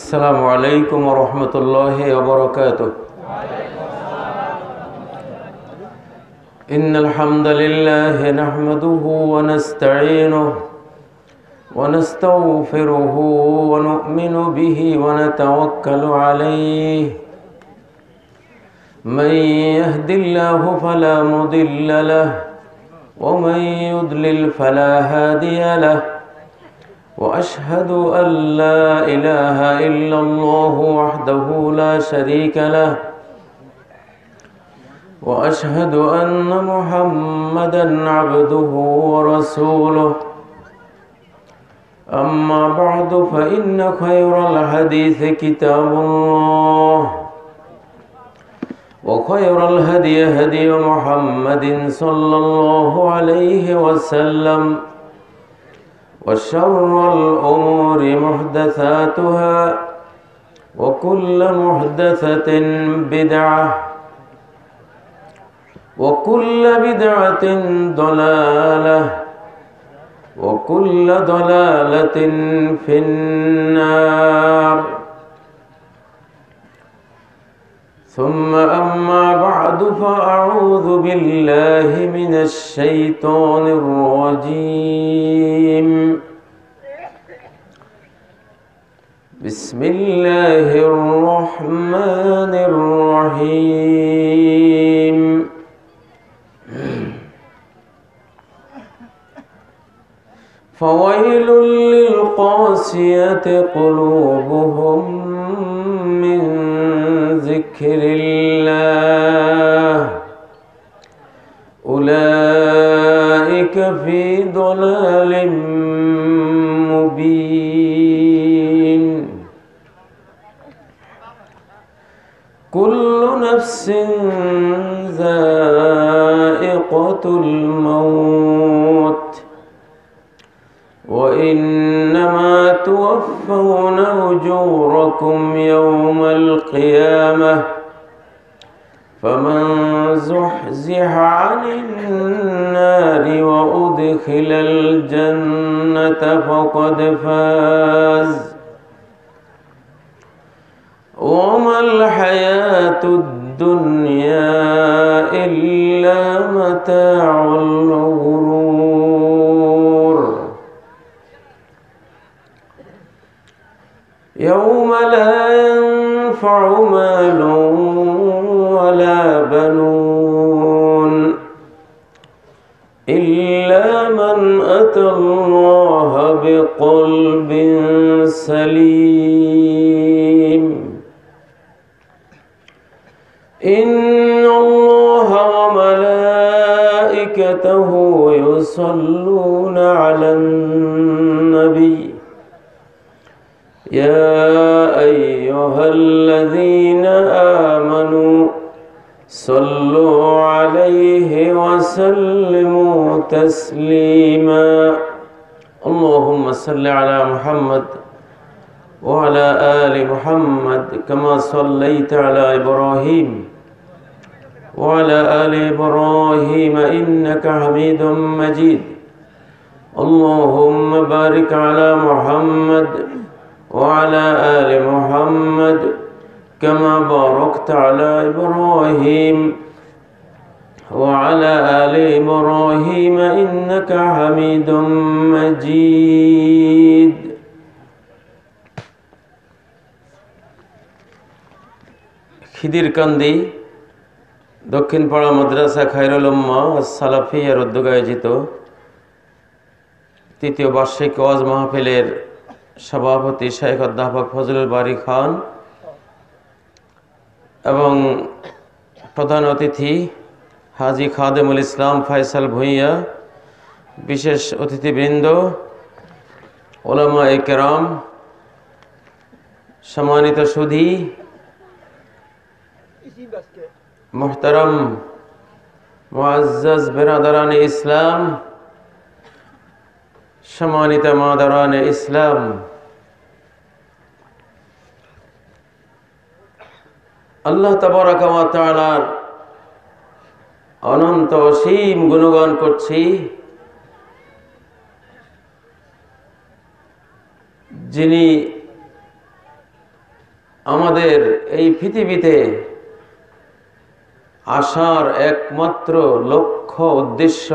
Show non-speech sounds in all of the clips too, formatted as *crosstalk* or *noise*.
السلام عليكم ورحمة الله وبركاته إن الحمد لله نحمده ونستعينه ونستغفره ونؤمن به ونتوكل عليه من يهد الله فلا مضل له ومن يضلل فلا هادي له واشهد ان لا اله الا الله وحده لا شريك له واشهد ان محمدا عبده ورسوله اما بعد فان خير الحديث كتاب الله وخير الهدي هدي محمد صلى الله عليه وسلم وشر الأمور محدثاتها وكل محدثة بدعة وكل بدعة ضلالة وكل ضلالة في النار ثم أما بعد فأعوذ بالله من الشيطان الرجيم بسم الله الرحمن الرحيم فويل للقاسية قلوبهم من ذكر الله أولئك في ضلال مبين كل نفس ذائقة الموت توفون أجوركم يوم القيامة فمن زحزح عن النار وأدخل الجنة فقد فاز وما الحياة الدنيا إلا متاع الغرور يوم لا ينفع مال ولا بنون إلا من أتى الله بقلب سليم إن الله وملائكته يصلون على النبي يا أيها الذين آمنوا صلوا عليه وسلموا تسليما اللهم صل على محمد وعلى آل محمد كما صليت على إبراهيم وعلى آل إبراهيم إنك حميد مجيد اللهم بارك على محمد وعلى آل محمد كما باركت على إبراهيم وعلى آل إبراهيم إنك حميد مجيد খিদির কান্দি দক্ষিণপাড়া মাদ্রাসা খায়রুলম্মা সালাফিয়ার উদ্যোগে আয়োজিত তৃতীয় বার্ষিক ওয়াজ মাহফিলের সভাপতি শেখ অধ্যাপক ফজলুল বারি খান এবং প্রধান অতিথি হাজি খাদেমুল ইসলাম ফয়সাল ভুইয়া বিশেষ অতিথিবৃন্দ ওলামা একরাম সম্মানিত সুধী মোহতারম মুআজ্জাজ বেরাদারান ইসলাম সম্মানিত মাদারান ইসলাম আল্লাহ তালার অনন্ত অসীম গুণগান করছি যিনি আমাদের এই পৃথিবীতে আসার একমাত্র লক্ষ্য উদ্দেশ্য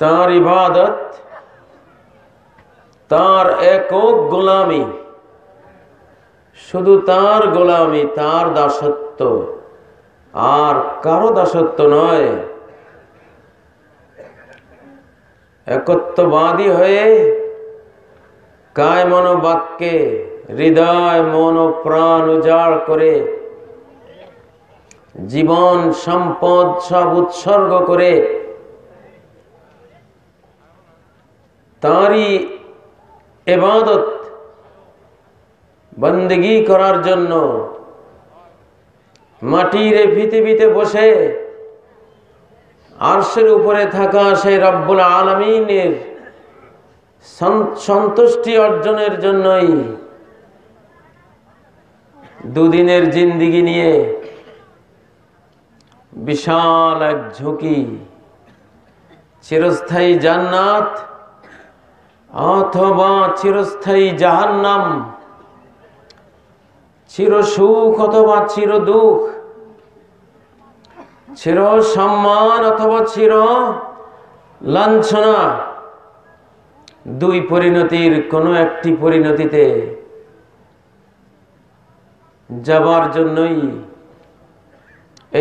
তার ইবাদত তার একক গোলামী শুধু তার গোলামি তার দাসত্ব আর কারো দাসত্ব নয় একত্ববাদী হয়ে কায় মনোবাক্যে হৃদয় মন ও প্রাণ উজাড় করে জীবন সম্পদ সব উৎসর্গ করে তারই এবাদত বন্দিগি করার জন্য মাটির পৃথিবীতে বসে আর্শের উপরে থাকা সেই রব্বুল আলমিনের সন্তুষ্টি অর্জনের জন্যই দুদিনের জিন্দিগি নিয়ে বিশাল এক ঝুঁকি চিরস্থায়ী জান্নাত অথবা চিরস্থায়ী জাহান্নাম চির সুখ অথবা চির দুঃখ চির সম্মান অথবা চির লাঞ্ছনা দুই পরিণতির কোনো একটি পরিণতিতে যাবার জন্যই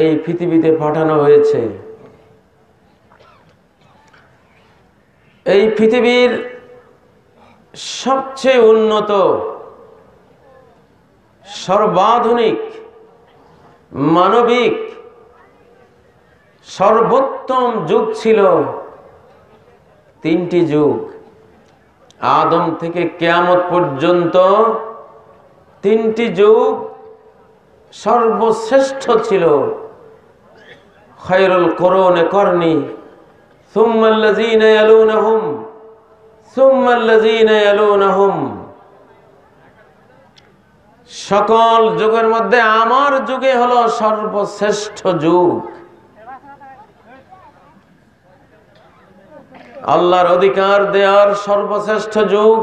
এই পৃথিবীতে পাঠানো হয়েছে এই পৃথিবীর সবচেয়ে উন্নত সর্বাধুনিক মানবিক সর্বোত্তম যুগ ছিল তিনটি যুগ আদম থেকে কেয়ামত পর্যন্ত তিনটি যুগ সর্বশ্রেষ্ঠ ছিল খৈরুল করণে করণি সুম্মাল্লাজিনা ইয়ালুনাহুম সুম্মাল্লাজিনা ইয়ালুনাহুম সকল যুগের মধ্যে আমার যুগে হলো সর্বশ্রেষ্ঠ যুগ আল্লাহর অধিকার দেওয়ার সর্বশ্রেষ্ঠ যুগ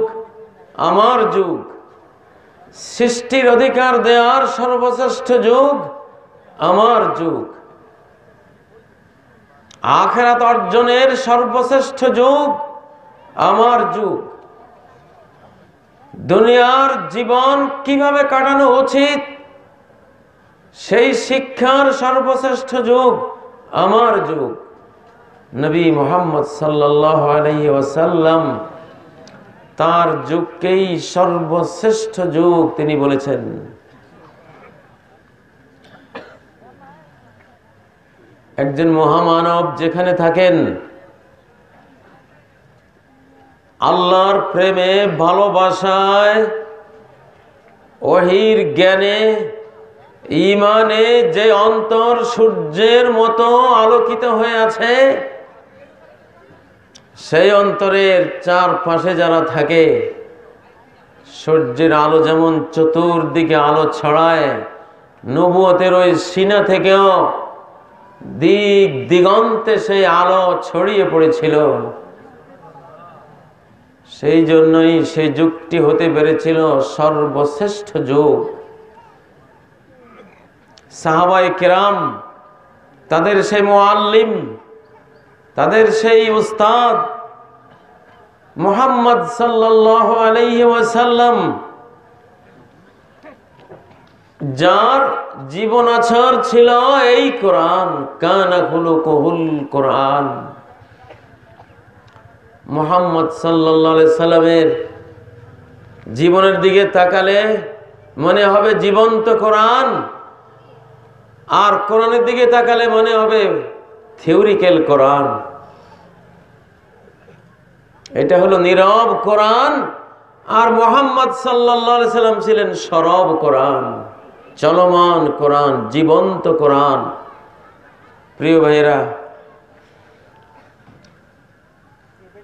আমার যুগ সৃষ্টির অধিকার দেওয়ার সর্বশ্রেষ্ঠ যুগ আমার যুগ আখেরাত অর্জনের সর্বশ্রেষ্ঠ যুগ আমার যুগ দুনিয়ার জীবন কিভাবে কাটানো উচিত সেই শিক্ষার সর্বশ্রেষ্ঠ যুগ আমার যুগ নবী মোহাম্মদ সাল্লাহ ওয়াসাল্লাম তার যুগকেই সর্বশ্রেষ্ঠ যুগ তিনি বলেছেন একজন মহামানব যেখানে থাকেন আল্লাহর প্রেমে ভালোবাসায় অহির জ্ঞানে ইমানে যে অন্তর সূর্যের মতো আলোকিত হয়ে আছে সেই অন্তরের চারপাশে যারা থাকে সূর্যের আলো যেমন চতুর্দিকে আলো ছড়ায় নবুয়তের ওই সিনা থেকেও দিক দিগন্তে সেই আলো ছড়িয়ে পড়েছিল সেই জন্যই সেই যুগটি হতে পেরেছিল সর্বশ্রেষ্ঠ যুগ সাহাবাই কেরাম তাদের সেই মোয়াল্লিম তাদের সেই উস্তাদ মোহাম্মদ সাল্লাহ আলহ্লাম যার জীবনাচর ছিল এই কোরআন কানাকুল কহুল কোরআন মোহাম্মদ সাল্লা সাল্লামের জীবনের দিকে তাকালে মনে হবে জীবন্ত কোরআন আর কোরআনের দিকে তাকালে মনে হবে থিওরিক্যাল কোরআন এটা হলো নীরব কোরআন আর মোহাম্মদ সাল্লা সাল্লাম ছিলেন সরব কোরআন চলমান কোরআন জীবন্ত কোরআন প্রিয় ভাইরা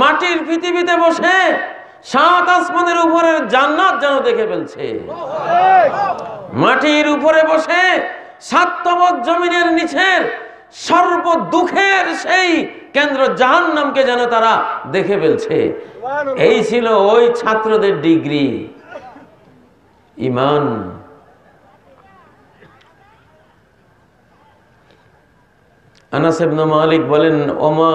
মাটির পৃথিবীতে বসে সাত আসমানের উপরের জান্নাত যেন দেখে ফেলছে মাটির উপরে বসে সাতবত জমিনের নিচের সর্ব দুঃখের সেই কেন্দ্র জাহান নামকে যেন তারা দেখে ফেলছে এই ছিল ওই ছাত্রদের ডিগ্রি ইমান আনাস মালিক বলেন ওমা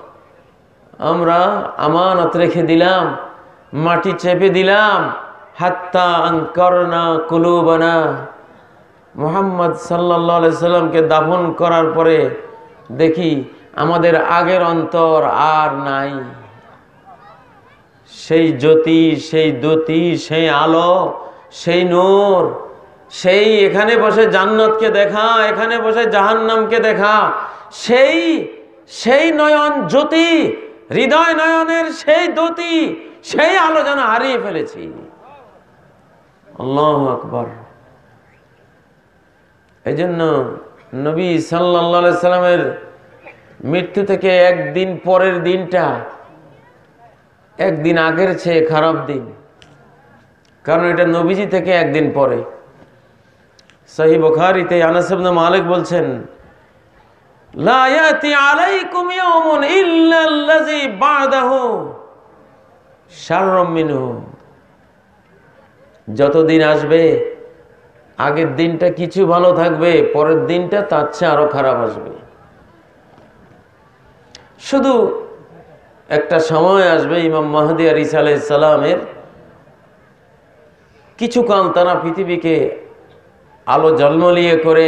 আমরা আমানত রেখে দিলাম মাটি চেপে দিলাম হাত্তা আঙ্করনা কুলুবানা মোহাম্মদ সাল্লা সাল্লামকে দাফন করার পরে দেখি আমাদের আগের অন্তর আর নাই সেই জ্যোতি সেই দ্যুতি সেই আলো সেই নূর সেই এখানে বসে জান্নাতকে দেখা এখানে বসে জাহান্নামকে দেখা সেই সেই নয়ন জ্যোতি হৃদয় নয়নের সেই দতি সেই আলো যেন হারিয়ে ফেলেছি আল্লাহ আকবর এই জন্য নবী সাল্লামের মৃত্যু থেকে একদিন পরের দিনটা একদিন আগের চেয়ে খারাপ দিন কারণ এটা নবীজি থেকে একদিন পরে সাহি বখারিতে আনাসেবনা মালিক বলছেন যতদিন আসবে আগের দিনটা কিছু ভালো থাকবে পরের দিনটা তার চেয়ে আরো খারাপ আসবে শুধু একটা সময় আসবে ইমাম মাহাদি আর ইসা আলাইসাল্লামের কিছুকাল তারা পৃথিবীকে আলো জন্ম নিয়ে করে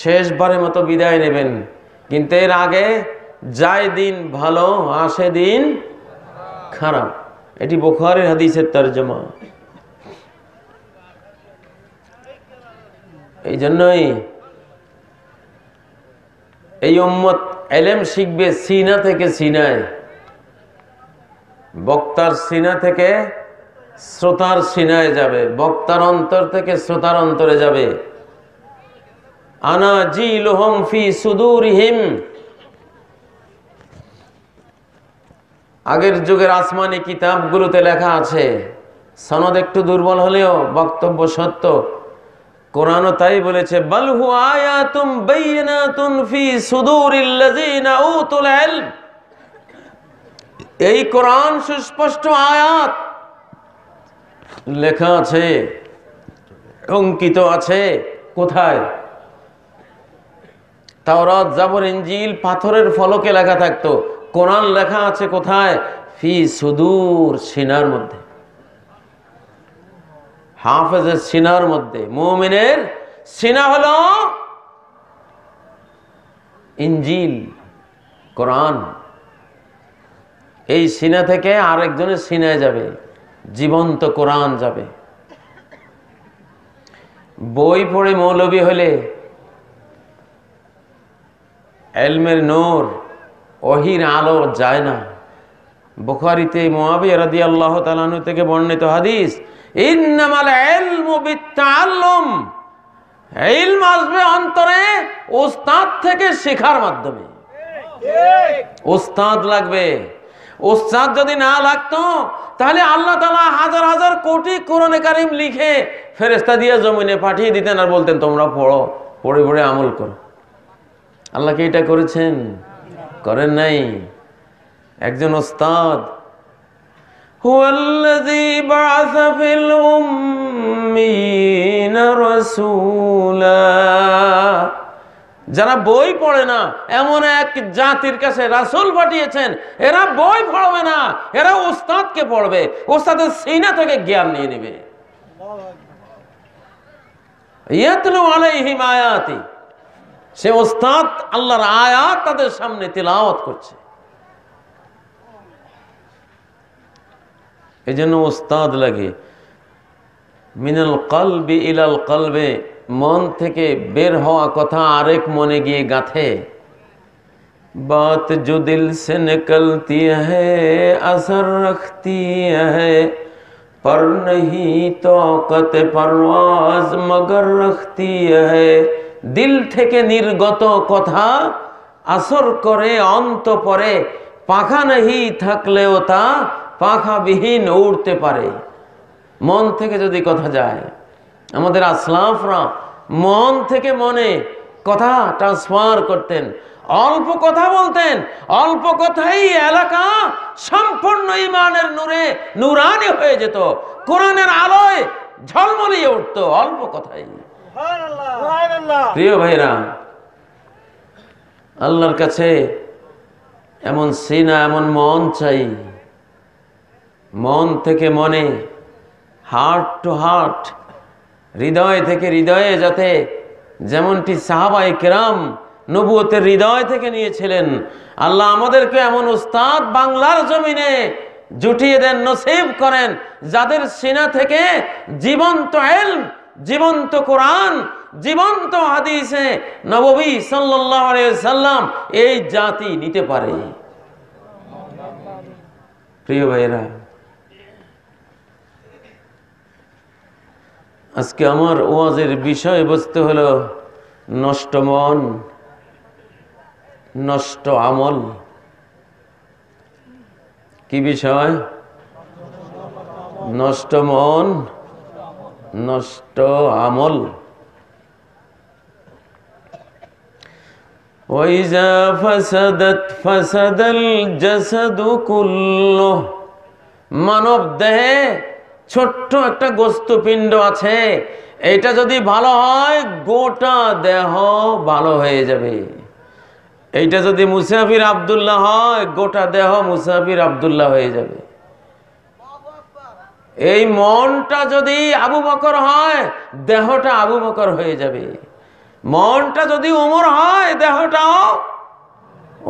শেষবারের মতো বিদায় নেবেন কিন্তু এর আগে যায় দিন ভালো আসে দিন খারাপ এটি বোখারের হাদিসের তর্জমা এই জন্যই এই উম্মত এলেম শিখবে সিনা থেকে সিনায় বক্তার সিনা থেকে শ্রোতার সিনায় যাবে বক্তার অন্তর থেকে শ্রোতার অন্তরে যাবে আনা জি লোহম ফি আগের যুগের আসমানি কিতাবগুলোতে লেখা আছে সনদ একটু দুর্বল হলেও বক্তব্য সত্য কোরআন তাই বলেছে বালহু আয়াতুম ফি এই কোরআন সুস্পষ্ট আয়াত লেখা আছে অঙ্কিত আছে কোথায় তাওরাত জাবর ইঞ্জিল পাথরের ফলকে লেখা থাকতো কোরআন লেখা আছে কোথায় ফি সুদূর সিনার মধ্যে হাফেজের সিনার মধ্যে মোমিনের সিনা হলো ইঞ্জিল কোরআন এই সিনা থেকে আরেকজনের সিনায় যাবে জীবন্ত কোরআন যাবে বই পড়ে মৌলবী হলে এলমের নোর অহির আলো যায় না বুখারিতে মোয়াবিয়া রাদি আল্লাহ তালানু থেকে বর্ণিত হাদিস অন্তরে ওস্তাদ থেকে শেখার মাধ্যমে ওস্তাদ লাগবে ওস্তাদ যদি না লাগতো তাহলে আল্লাহ তালা হাজার হাজার কোটি কারিম লিখে ফেরেস্তা দিয়ে জমিনে পাঠিয়ে দিতেন আর বলতেন তোমরা পড়ো পড়ে পড়ে আমল করো আল্লাহকে এটা করেছেন করেন নাই একজন ওস্তাদ যারা বই পড়ে না এমন এক জাতির কাছে রাসুল পাঠিয়েছেন এরা বই পড়বে না এরা ওস্তাদকে পড়বে ওস্তাদের সিনা থেকে জ্ঞান নিয়ে নেবে ইয়াতলু আলাইহিম আয়াতি সে ওস্তাদ আল্লাহর আয়াতদের সামনে তিলাওয়াত করছে এইজন্য ওস্তাদ লাগে মিনাল কলব ইলা কলবে মন থেকে বের হওয়া কথা আরেক মনে গিয়ে गाতে বাত যা দিল سے نکلتی ہے اثر رکھتی ہے পর نہیں تو কাতে পারواز مگر رکھتی ہے দিল থেকে নির্গত কথা আসর করে অন্ত পরে পাখা নাহি থাকলেও তা পাখাবিহীন উড়তে পারে মন থেকে যদি কথা যায় আমাদের আসলাফরা মন থেকে মনে কথা ট্রান্সফার করতেন অল্প কথা বলতেন অল্প কথাই এলাকা সম্পূর্ণ ইমানের নূরে নূরানি হয়ে যেত কোরআনের আলোয় ঝলমলিয়ে উঠত অল্প কথাই প্রিয় ভাইরা আল্লাহর কাছে এমন সিনা এমন মন চাই মন থেকে মনে হার্ট টু হার্ট হৃদয় থেকে হৃদয়ে যাতে যেমনটি সাহাবাই কেরাম নবুয়তের হৃদয় থেকে নিয়েছিলেন আল্লাহ আমাদেরকে এমন উস্তাদ বাংলার জমিনে জুটিয়ে দেন নসিব করেন যাদের সিনা থেকে জীবন্ত এলম জীবন্ত কোরআন জীবন্ত হাদিসে নবী সাল্লাম এই জাতি নিতে পারে প্রিয় ভাইরা আজকে আমার ওয়াজের বিষয়বস্তু হলো নষ্ট মন নষ্ট আমল কি বিষয় নষ্ট মন নষ্ট আমল وإذا মানব দেহে ছোট্ট একটা গোস্তপিণ্ড আছে এটা যদি ভালো হয় গোটা দেহ ভালো হয়ে যাবে এইটা যদি মুসাফির আবদুল্লাহ হয় গোটা দেহ মুসাফির আবদুল্লাহ হয়ে যাবে এই মনটা যদি আবু বকর হয় দেহটা আবু বকর হয়ে যাবে মনটা যদি ওমর হয় দেহটাও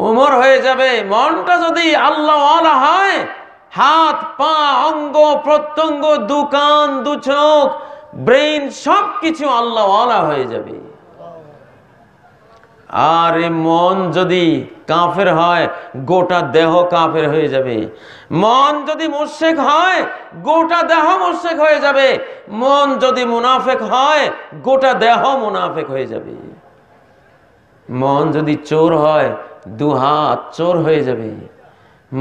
ওমর হয়ে যাবে মনটা যদি আল্লাহ হয় হাত পা অঙ্গ প্রত্যঙ্গ দোকান দুচোখ ব্রেইন সব কিছু আল্লাহ হয়ে যাবে আর এই মন যদি কাফের হয় গোটা দেহ কাফের হয়ে যাবে মন যদি মুর্শেক হয় গোটা দেহ মুর্শেক হয়ে যাবে মন যদি মুনাফেক হয় গোটা দেহ মুনাফেক হয়ে যাবে মন যদি চোর হয় দুহাত চোর হয়ে যাবে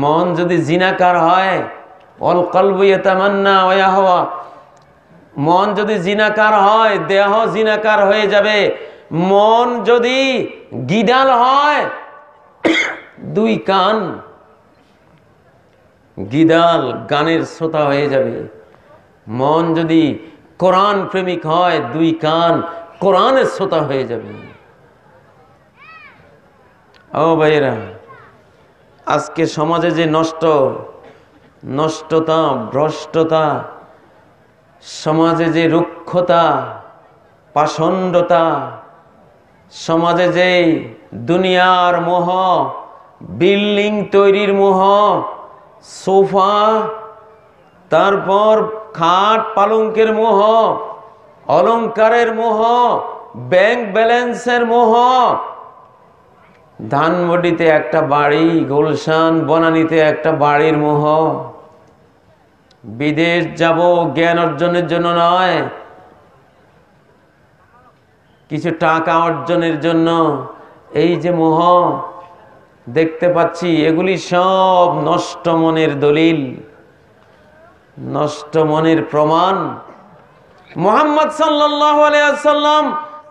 মন যদি জিনাকার হয় অল কলবুয়ে তামান্না ওয়া হওয়া মন যদি জিনাকার হয় দেহ জিনাকার হয়ে যাবে মন যদি গিডাল হয় দুই কান গিদাল গানের শ্রোতা হয়ে যাবে মন যদি কোরআন প্রেমিক হয় দুই কান কোরআনের শ্রোতা হয়ে যাবে ও ভাইয়েরা আজকে সমাজে যে নষ্ট নষ্টতা ভ্রষ্টতা সমাজে যে রুক্ষতা পাষণ্ডতা সমাজে যেই দুনিয়ার মোহ বিল্ডিং তৈরির মোহ সোফা তারপর খাট পালঙ্কের মোহ অলংকারের মোহ ব্যাংক ব্যালেন্সের মোহ ধানবডিতে একটা বাড়ি গুলশান বনানিতে একটা বাড়ির মোহ বিদেশ যাব জ্ঞান অর্জনের জন্য নয় কিছু টাকা অর্জনের জন্য এই যে মোহ দেখতে পাচ্ছি এগুলি সব নষ্ট মনের দলিল নষ্ট মনের প্রমাণ মোহাম্মদ সাল্লাম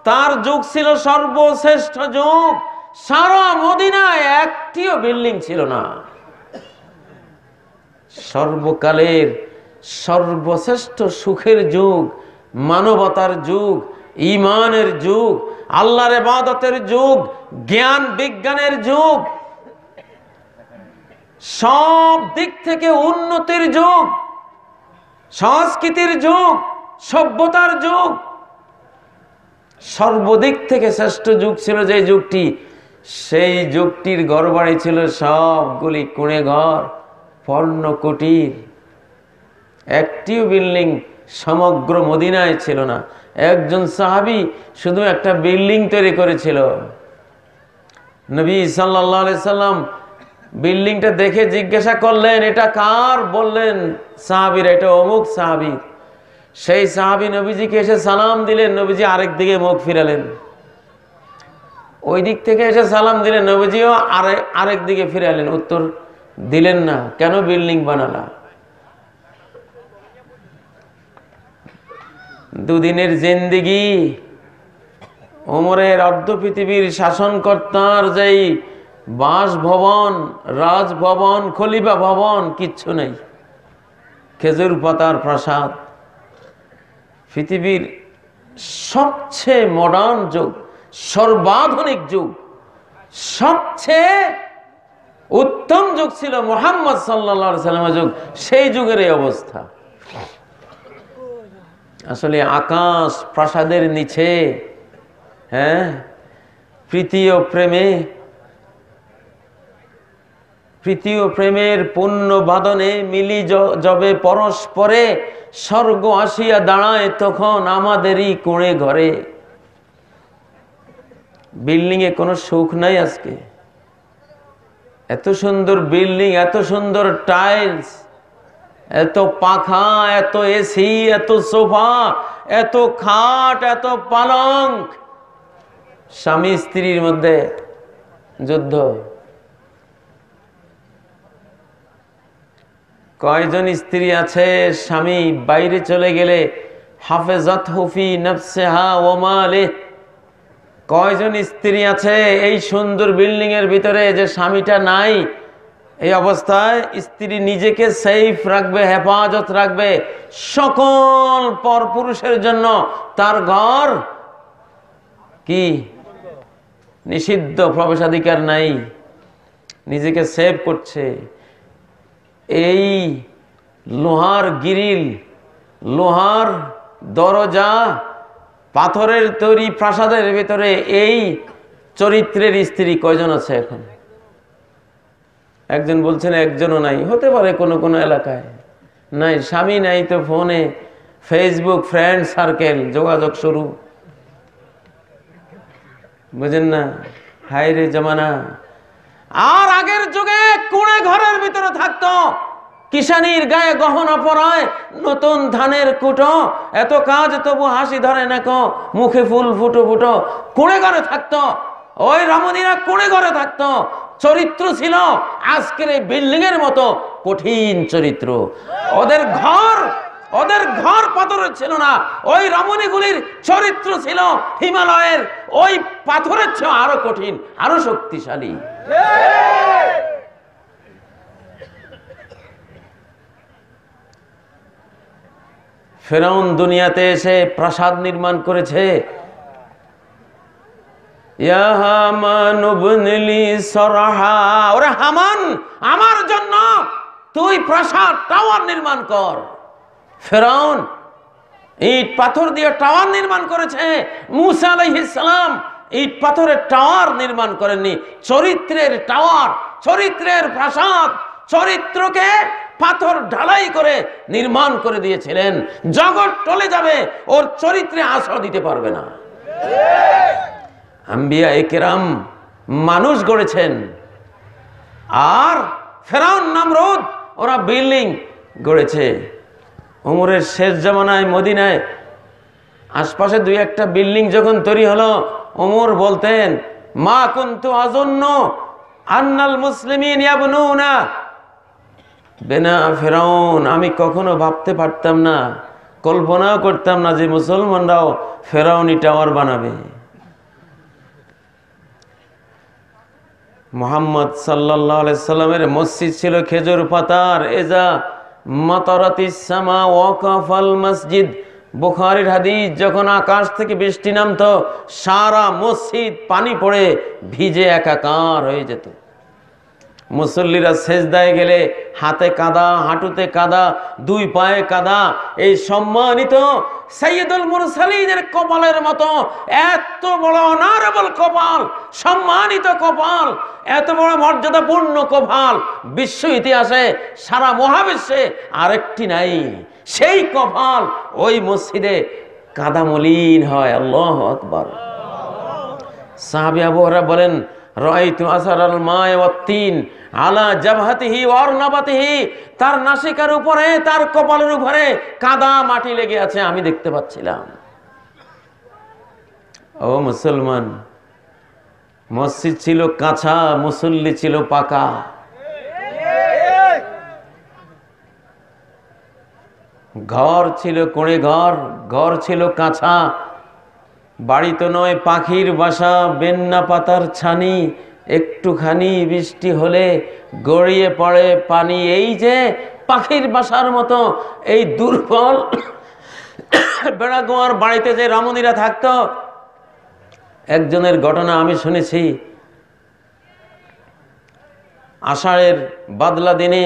তার যুগ ছিল সর্বশ্রেষ্ঠ যুগ সারা মদিনায় একটিও বিল্ডিং ছিল না সর্বকালের সর্বশ্রেষ্ঠ সুখের যুগ মানবতার যুগ ইমানের যুগ আল্লাহর এবাদতের যুগ জ্ঞান বিজ্ঞানের যুগ সব দিক থেকে উন্নতির যুগ সংস্কৃতির যুগ সভ্যতার যুগ সর্বদিক থেকে শ্রেষ্ঠ যুগ ছিল যে যুগটি সেই যুগটির গড়বাড়ি ছিল সবগুলি কুঁড়ে ঘর পর্ণ কুটির একটিও বিল্ডিং সমগ্র মদিনায় ছিল না একজন সাহাবি শুধু একটা বিল্ডিং তৈরি করেছিল নবী সাল্লা সাল্লাম বিল্ডিংটা দেখে জিজ্ঞাসা করলেন এটা কার বললেন সাহাবির এটা অমুক সাহাবির সেই সাহাবি নবীজিকে এসে সালাম দিলেন নবীজি আরেক দিকে মুখ ফিরালেন ওই দিক থেকে এসে সালাম দিলেন নবীজিও আরেক আরেক দিকে ফিরালেন উত্তর দিলেন না কেন বিল্ডিং বানালা দুদিনের জিন্দিগি ওমরের অর্ধ পৃথিবীর শাসনকর্তার যেই বাসভবন রাজভবন খলিবা ভবন কিচ্ছু নেই খেজুর পাতার প্রাসাদ পৃথিবীর সবচেয়ে মডার্ন যুগ সর্বাধুনিক যুগ সবচেয়ে উত্তম যুগ ছিল মোহাম্মদ সাল্লা সাল্লামের যুগ সেই যুগের এই অবস্থা আসলে আকাশ প্রাসাদের নিচে হ্যাঁ প্রীতি ও প্রেমে প্রীতি ও প্রেমের পূর্ণ বাদনে মিলি যবে পরস্পরে স্বর্গ আসিয়া দাঁড়ায় তখন আমাদেরই কোণে ঘরে বিল্ডিংয়ে কোনো সুখ নাই আজকে এত সুন্দর বিল্ডিং এত সুন্দর টাইলস এত পাখা এত এসি এত সোফা এত খাট এত পালঙ্ক স্বামী স্ত্রীর মধ্যে যুদ্ধ কয়জন স্ত্রী আছে স্বামী বাইরে চলে গেলে হাফেজাত হুফি নফসেহা ওমালে কয়জন স্ত্রী আছে এই সুন্দর বিল্ডিং এর ভিতরে যে স্বামীটা নাই এই অবস্থায় স্ত্রী নিজেকে সেফ রাখবে হেফাজত রাখবে সকল পরপুরুষের জন্য তার ঘর কি নিষিদ্ধ প্রবেশাধিকার নাই নিজেকে সেভ করছে এই লোহার গিরিল লোহার দরজা পাথরের তৈরি প্রাসাদের ভিতরে এই চরিত্রের স্ত্রী কয়জন আছে এখন একজন বলছেন একজনও নাই হতে পারে কোনো কোনো এলাকায় নাই স্বামী নাই তো ফোনে ফেসবুক ফ্রেন্ড সার্কেল যোগাযোগ শুরু বুঝেন না হাইরে জমানা আর আগের যুগে কুড়ে ঘরের ভিতরে থাকতো কিষানির গায়ে গহনা পরায় নতুন ধানের কুটো এত কাজ তবু হাসি ধরে না কো মুখে ফুল ফুটো ফুটো কুড়ে ঘরে থাকতো ওই রামদিনা কুড়ে ঘরে থাকতো চরিত্র ছিল আজকের এই বিল্ডিং এর মতো কঠিন চরিত্র ওদের ঘর ওদের ঘর পাথরের ছিল না ওই রমণীগুলির চরিত্র ছিল হিমালয়ের ওই পাথরের চেয়ে আরো কঠিন আরো শক্তিশালী ফেরাউন দুনিয়াতে এসে প্রাসাদ নির্মাণ করেছে ইয়া হামান উবনিলি সরহা ওরে হামান আমার জন্য তুই প্রাসাদ টাওয়ার নির্মাণ কর ফেরাউন ইট পাথর দিয়ে টাওয়ার নির্মাণ করেছে মুসা আলাইহিসালাম ইট পাথরের টাওয়ার নির্মাণ করেননি চরিত্রের টাওয়ার চরিত্রের প্রাসাদ চরিত্রকে পাথর ঢালাই করে নির্মাণ করে দিয়েছিলেন জগৎ টলে যাবে ওর চরিত্রে আশা দিতে পারবে না আম্বিয়া একরাম মানুষ গড়েছেন আর ফেরাউন নামরোদ ওরা বিল্ডিং গড়েছে ওমরের শেষ জামানায় মদিনায় আশপাশে দুই একটা বিল্ডিং যখন তৈরি হলো ওমর বলতেন মা কন্তু আজন্য আন্নাল মুসলিম বেনা ফেরাউন আমি কখনো ভাবতে পারতাম না কল্পনাও করতাম না যে মুসলমানরাও ফেরাউনি টাওয়ার বানাবে মোহাম্মদ সাল্লাহ সাল্লামের মসজিদ ছিল খেজুর পাতার এজা মাতারাতিসামা ওয়াকাফাল মসজিদ বুখারির হাদিস যখন আকাশ থেকে বৃষ্টি নামত সারা মসজিদ পানি পড়ে ভিজে একাকার হয়ে যেত মুসল্লিরা সেজদায় গেলে হাতে কাদা হাঁটুতে কাদা দুই পায়ে কাদা এই সম্মানিত সৈয়দুল মুরসালিনের কপালের মতো এত বড় অনারেবল কপাল সম্মানিত কপাল এত বড় মর্যাদাপূর্ণ কপাল বিশ্ব ইতিহাসে সারা মহাবিশ্বে আরেকটি নাই সেই কপাল ওই মসজিদে কাদামলিন হয় আল্লাহ আকবর সাহাবি আবহরা বলেন তার নাসিকার উপরে তার কপালের উপরে কাদা মাটি লেগে আছে আমি দেখতে পাচ্ছিলাম ও মুসলমান মসজিদ ছিল কাঁচা মুসল্লি ছিল পাকা ঘর ছিল কোড়ে ঘর ঘর ছিল কাঁচা বাড়ি তো নয় পাখির বাসা বেন্না পাতার ছানি একটুখানি বৃষ্টি হলে গড়িয়ে পড়ে পানি এই যে পাখির বাসার মতো এই দুর্বল *coughs* বেড়াগোয়ার বাড়িতে যে রমণীরা থাকত একজনের ঘটনা আমি শুনেছি আষাঢ়ের বাদলা দিনে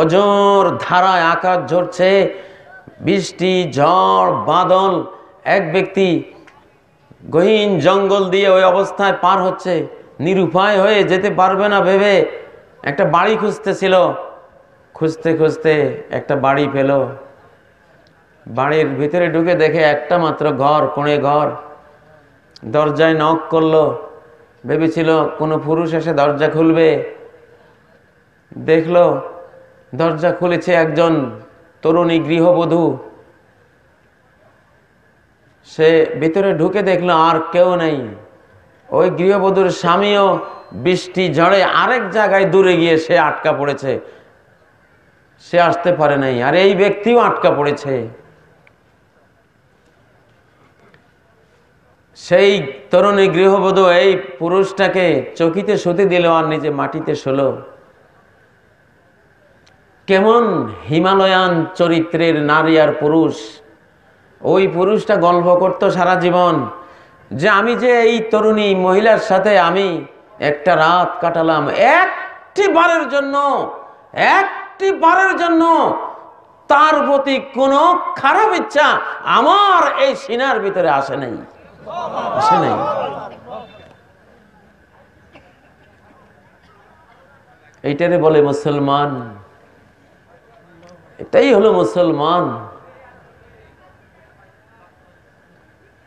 অজোর ধারায় আকাশ ঝরছে বৃষ্টি ঝড় বাদল এক ব্যক্তি গহীন জঙ্গল দিয়ে ওই অবস্থায় পার হচ্ছে নিরুপায় হয়ে যেতে পারবে না ভেবে একটা বাড়ি খুঁজতেছিল খুঁজতে খুঁজতে একটা বাড়ি পেল বাড়ির ভিতরে ঢুকে দেখে একটা মাত্র ঘর কোণে ঘর দরজায় নখ করলো ভেবেছিল কোনো পুরুষ এসে দরজা খুলবে দেখল দরজা খুলেছে একজন তরুণী গৃহবধূ সে ভিতরে ঢুকে দেখলো আর কেউ নেই ওই গৃহবধূর স্বামীও বৃষ্টি ঝড়ে আরেক জায়গায় দূরে গিয়ে সে আটকা পড়েছে সে আসতে পারে নাই আর এই ব্যক্তিও আটকা পড়েছে সেই তরুণী গৃহবধূ এই পুরুষটাকে চকিতে শুতে দিল আর নিজে মাটিতে শোল কেমন হিমালয়ান চরিত্রের নারী আর পুরুষ ওই পুরুষটা গল্প করতো সারা জীবন যে আমি যে এই তরুণী মহিলার সাথে আমি একটা রাত কাটালাম একটি বারের জন্য একটি বারের জন্য তার প্রতি কোন খারাপ ইচ্ছা আমার এই সিনার ভিতরে আসে নাই আসে নাই এইটারে বলে মুসলমান এটাই হলো মুসলমান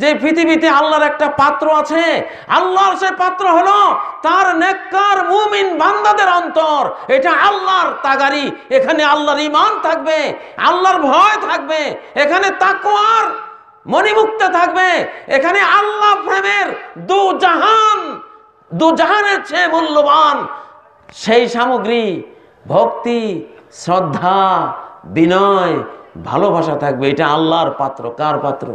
যে পৃথিবীতে আল্লাহর একটা পাত্র আছে আল্লাহর সে পাত্র হলো তার নেককার মুমিন বান্দাদের অন্তর এটা আল্লাহর তাগারি এখানে আল্লাহর ইমান থাকবে আল্লাহর ভয় থাকবে এখানে তাকুয়ার মণিমুক্ত থাকবে এখানে আল্লাহ প্রেমের দু জাহান দু জাহানের চেয়ে মূল্যবান সেই সামগ্রী ভক্তি শ্রদ্ধা বিনয় ভালোবাসা থাকবে এটা আল্লাহর পাত্র কার পাত্র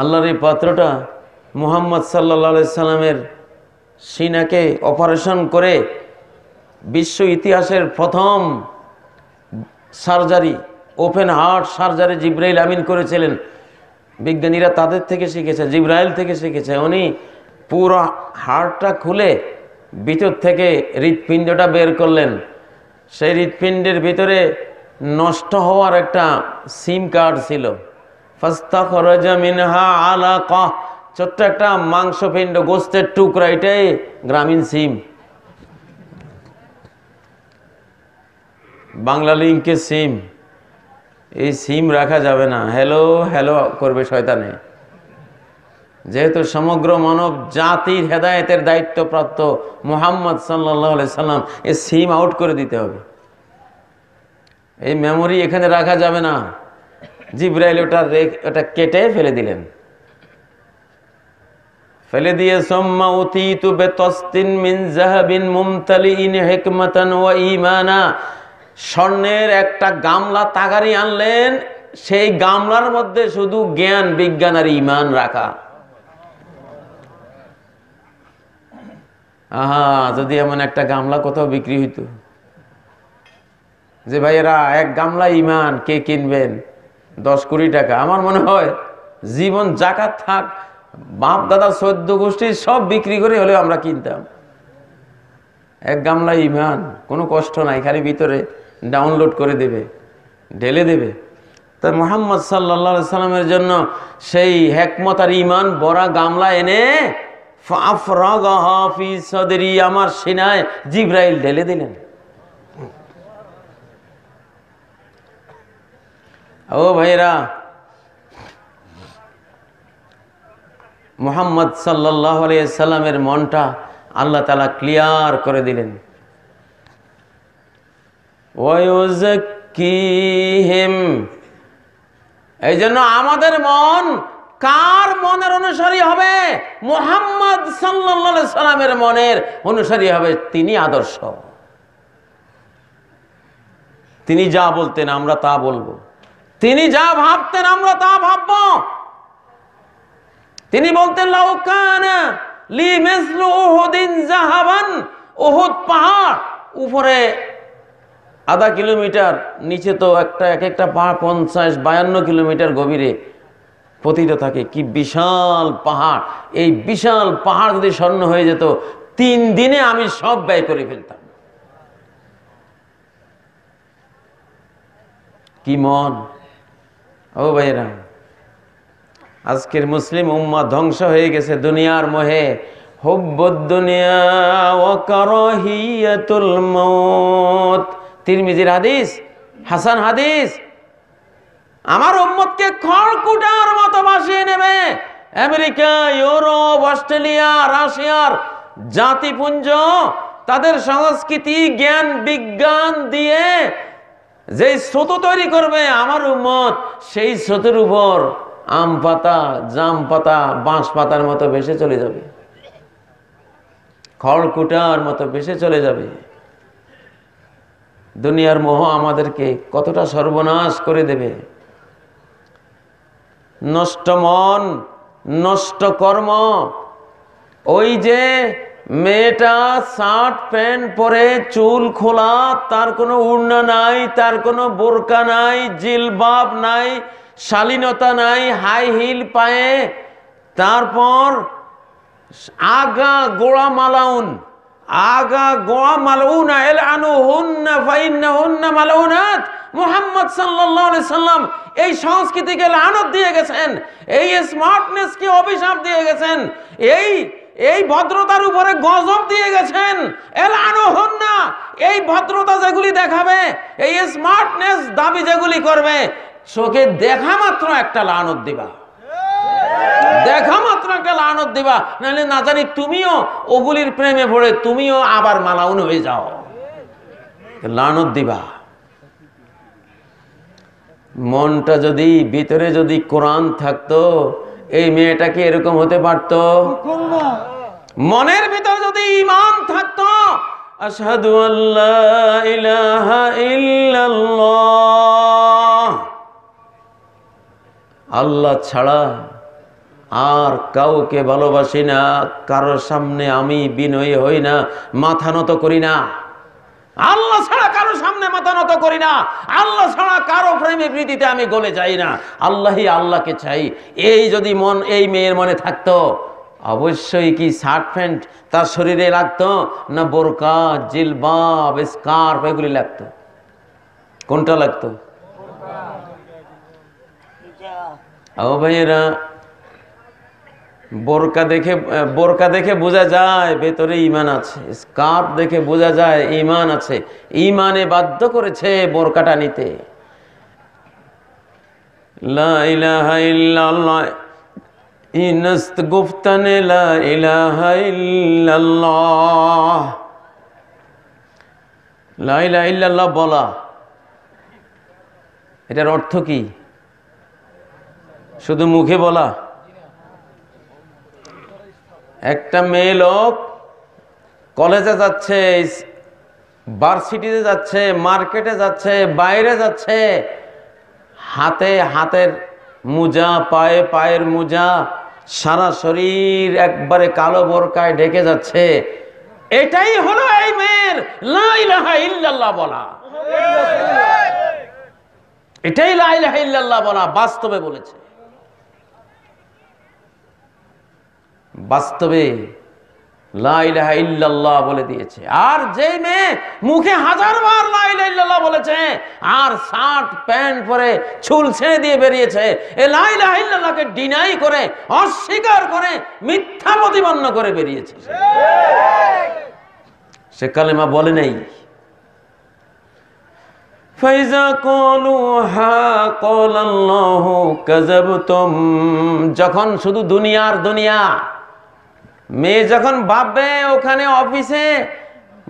আল্লাহর এই পাত্রটা মুহাম্মদ সাল্লা সাল্লামের সিনাকে অপারেশন করে বিশ্ব ইতিহাসের প্রথম surgery open heart surgery Jibrail Amin করেছিলেন বিজ্ঞানীরা তাদের থেকে শিখেছে জিব্রাইল থেকে শিখেছে উনি পুরো হার্টটা খুলে ভিতর থেকে হৃৎপিণ্ডটা বের করলেন সেই হৃৎপিণ্ডের ভিতরে নষ্ট হওয়ার একটা সিম কার্ড ছিল ফাস্তা খরজা মিনহা আলা ক ছোট্ট একটা মাংসপিণ্ড গোস্তের টুকরা এটাই গ্রামীণ সিম বাংলা লিঙ্কে সিম এই সিম রাখা যাবে না হ্যালো হ্যালো করবে শয়তানে যেহেতু সমগ্র মানব জাতির হেদায়তের দায়িত্বপ্রাপ্ত মোহাম্মদ সাল্লাহ সাল্লাম এ সিম আউট করে দিতে হবে এই মেমোরি এখানে রাখা যাবে না জিব্রাইল ওটা ওটা কেটে ফেলে দিলেন ফেলে দিয়ে সোম্মা তুবে তস্তিন মিন জাহাবিন ইন হিকমাতান ওয়া ইমানা স্বর্ণের একটা গামলা তাগারি আনলেন সেই গামলার মধ্যে শুধু জ্ঞান বিজ্ঞান আর ইমান রাখা আহা যদি এমন একটা গামলা কোথাও বিক্রি হইতো যে ভাইয়েরা এক গামলা ইমান কে কিনবেন দশ কোটি টাকা আমার মনে হয় জীবন জাকাত থাক বাপ দাদা সৈদ্য গোষ্ঠী সব বিক্রি করে হলেও আমরা কিনতাম এক গামলা ইমান কোনো কষ্ট নাই খালি ভিতরে ডাউনলোড করে দেবে ঢেলে দেবে তা মোহাম্মদ সাল্লা সাল্লামের জন্য সেই হেকমত আর ইমান বড়া গামলা এনে আমার সিনায় জিব্রাইল ঢেলে দিলেন ও ভাইরা মোহাম্মদ সাল্লাহ সাল্লামের মনটা আল্লাহ তালা ক্লিয়ার করে দিলেন এই জন্য আমাদের মন কার মনের অনুসারী হবে মোহাম্মদ সাল্লা সাল্লামের মনের অনুসারী হবে তিনি আদর্শ তিনি যা বলতেন আমরা তা বলবো তিনি যা ভাবতেন আমরা তা ভাবব তিনি বলতেন লাউকান জাহাবান ওহদ পাহাড় উপরে আধা কিলোমিটার নিচে তো একটা এক একটা পাহাড় পঞ্চাশ বায়ান্ন কিলোমিটার গভীরে পতিত থাকে কি বিশাল পাহাড় এই বিশাল পাহাড় যদি স্বর্ণ হয়ে যেত তিন দিনে আমি সব ব্যয় করে ফেলতাম কি মন ও ভাইরা আজকের মুসলিম উম্মা ধ্বংস হয়ে গেছে দুনিয়ার মোহে হাদিস হাসান হাদিস আমার খড়কুটার নেবে আমেরিকা ইউরোপ অস্ট্রেলিয়া রাশিয়ার জাতিপুঞ্জ তাদের সংস্কৃতি জ্ঞান বিজ্ঞান দিয়ে যেই স্রোত তৈরি করবে আমার উম্মত সেই স্রোতের উপর আম পাতা জাম পাতা বাঁশ পাতার মতো ভেসে চলে যাবে খড়কুটার মতো ভেসে চলে যাবে দুনিয়ার মোহ আমাদেরকে কতটা সর্বনাশ করে দেবে নষ্ট মন নষ্ট কর্ম ওই যে মেয়েটা শার্ট প্যান্ট পরে চুল খোলা তার কোনো উড়না নাই তার কোনো বোরকা নাই জিলবাব নাই শালীনতা নাই হাই হিল পায়ে তারপর আগা গোড়া মালাউন আগা গোয়া মালাউনা এল আনু হুন্না ফাইন্না হুন্না মালাউনাত মুহাম্মদ সাল্লাল্লাহু আলাইহি সাল্লাম এই সংস্কৃতিকে লানত দিয়ে গেছেন এই স্মার্টনেসকে অভিশাপ দিয়ে গেছেন এই এই ভদ্রতার উপরে গজব দিয়ে গেছেন এলানো হন না এই ভদ্রতা যেগুলি দেখাবে এই স্মার্টনেস দাবি যেগুলি করবে চোখে দেখা মাত্র একটা লানত দিবা দেখা মাত্র একটা লানত দিবা নাহলে না জানি তুমিও ওগুলির প্রেমে ভরে তুমিও আবার মালাউন হয়ে যাও লানত দিবা মনটা যদি ভিতরে যদি কোরআন থাকতো এই মেয়েটা কি এরকম হতে পারত মনের ভিতর যদি ইমান থাকত আসাদু আল্লাহ আল্লাহ ছাড়া আর কাউকে ভালোবাসি না কারোর সামনে আমি বিনয়ী হই না মাথা নত করি না আল্লাহ ছাড়া কারো সামনে মাথা নত করি না আল্লাহ ছাড়া কারো প্রেমে প্রীতিতে আমি গলে যাই না আল্লাহই আল্লাহকে চাই এই যদি মন এই মেয়ের মনে থাকতো অবশ্যই কি শার্ট প্যান্ট তার শরীরে লাগতো না বোরকা জিলবাব স্কার্ফ এগুলি লাগতো কোনটা লাগতো ও ভাইয়েরা বোরকা দেখে বোরকা দেখে বোঝা যায় ভেতরে ইমান আছে স্কার্ফ দেখে বোঝা যায় ইমান আছে ইমানে বাধ্য করেছে বোরকাটা নিতে বলা এটার অর্থ কি শুধু মুখে বলা একটা মেয়ে লোক কলেজে যাচ্ছে ভার্সিটিতে যাচ্ছে মার্কেটে যাচ্ছে বাইরে যাচ্ছে হাতে হাতের মোজা পায়ে পায়ের মোজা সারা শরীর একবারে কালো বোরকায় ঢেকে যাচ্ছে এটাই হলো এই মেয়ের লাইলাহা ইল্লাল্লাহ বলা এটাই লাইলাহা ইল্লাল্লাহ বলা বাস্তবে বলেছে বাস্তবে বলে দিয়েছে আর যেই মেয়ে মুখে হাজার বার লাইল্লাহ বলেছে আর শার্ট প্যান্ট পরে চুল ছেড়ে দিয়ে বেরিয়েছে এ লাইল্লাহকে ডিনাই করে অস্বীকার করে মিথ্যা প্রতিপন্ন করে বেরিয়েছে সে কালেমা বলে নেই যখন শুধু দুনিয়ার দুনিয়া মেয়ে যখন ভাববে ওখানে অফিসে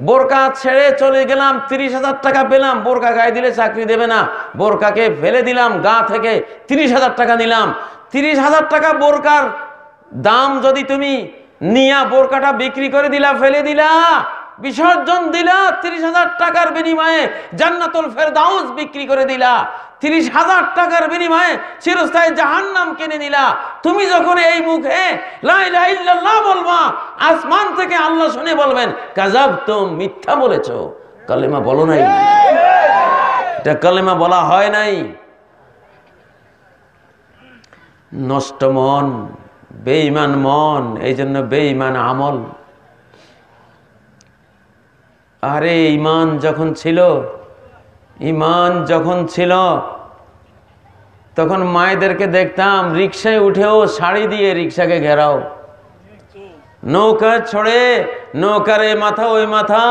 বোরকা ছেড়ে চলে গেলাম তিরিশ হাজার টাকা পেলাম বোরকা গায়ে দিলে চাকরি দেবে না বোরকাকে ফেলে দিলাম গা থেকে তিরিশ হাজার টাকা নিলাম তিরিশ হাজার টাকা বোরকার দাম যদি তুমি নিয়া বোরকাটা বিক্রি করে দিলা ফেলে দিলা বিসর্জন দিলা তিরিশ হাজার টাকার বিনিময়ে জান্নাতুল ফেরদাউস বিক্রি করে দিলা তিরিশ হাজার টাকার বিনিময়ে চিরস্থায়ী জাহান্নাম কিনে নিলা তুমি যখন এই মুখে বলবা আসমান থেকে আল্লাহ শুনে বলবেন কাজাব তো মিথ্যা বলেছ কালেমা বলো নাই এটা কালেমা বলা হয় নাই নষ্ট মন বেঈমান মন এই জন্য বেঈমান আমল আরে ইমান যখন ছিল ইমান যখন ছিল তখন মায়েদেরকে দেখতাম রিক্সায় উঠেও শাড়ি দিয়ে রিক্সাকে ঘেরাও নৌকা ছড়ে নৌকার এ মাথা ওই মাথা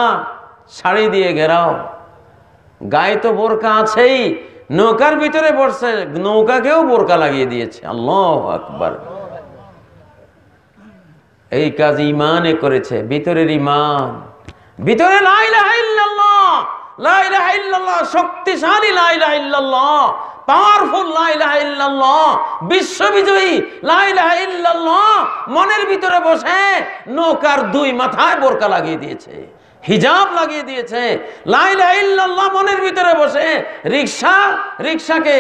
শাড়ি দিয়ে ঘেরাও গায়ে তো বোরকা আছেই নৌকার ভিতরে পড়ছে নৌকাকেও বোরকা লাগিয়ে দিয়েছে আল্লাহ আকবর এই কাজ ইমানে করেছে ভিতরের ইমান ভিতরে শক্তিশালী পাওয়ারফুল বিশ্ববিজয়ী মনের ভিতরে বসে নৌকার দুই মাথায় বোরকা লাগিয়ে দিয়েছে হিজাব লাগিয়ে দিয়েছে লাইল্লাহ মনের ভিতরে বসে রিক্সা রিক্সাকে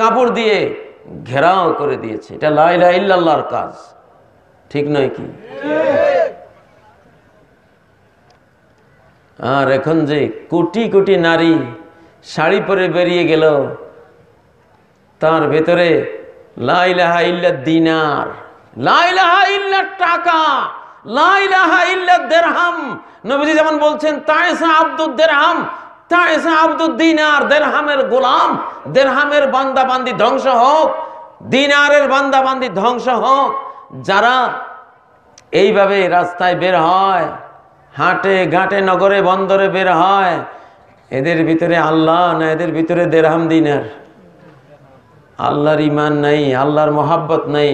কাপড় দিয়ে ঘেরাও করে দিয়েছে এটা লাইল্লাহর কাজ ঠিক নয় কি আর এখন যে কোটি কোটি নারী শাড়ি পরে বেরিয়ে গেল তার ভেতরে লাইলাহা ইল্লা দিনার লাইলাহা ইল্লা টাকা লাইলাহা ইল্লা দেরহাম নবীজি যেমন বলছেন তায়েসা আব্দুদ দেরহাম তায়েসা আব্দুদ দিনার দেরহামের গোলাম দেরহামের বান্দাবান্দি ধ্বংস হোক দিনারের বান্দাবান্দি ধ্বংস হোক যারা এইভাবে রাস্তায় বের হয় হাটে ঘাটে নগরে বন্দরে বের হয় এদের ভিতরে আল্লাহ না এদের ভিতরে দেড়হাম দিনার আল্লাহর ইমান নাই আল্লাহর মহাব্বত নাই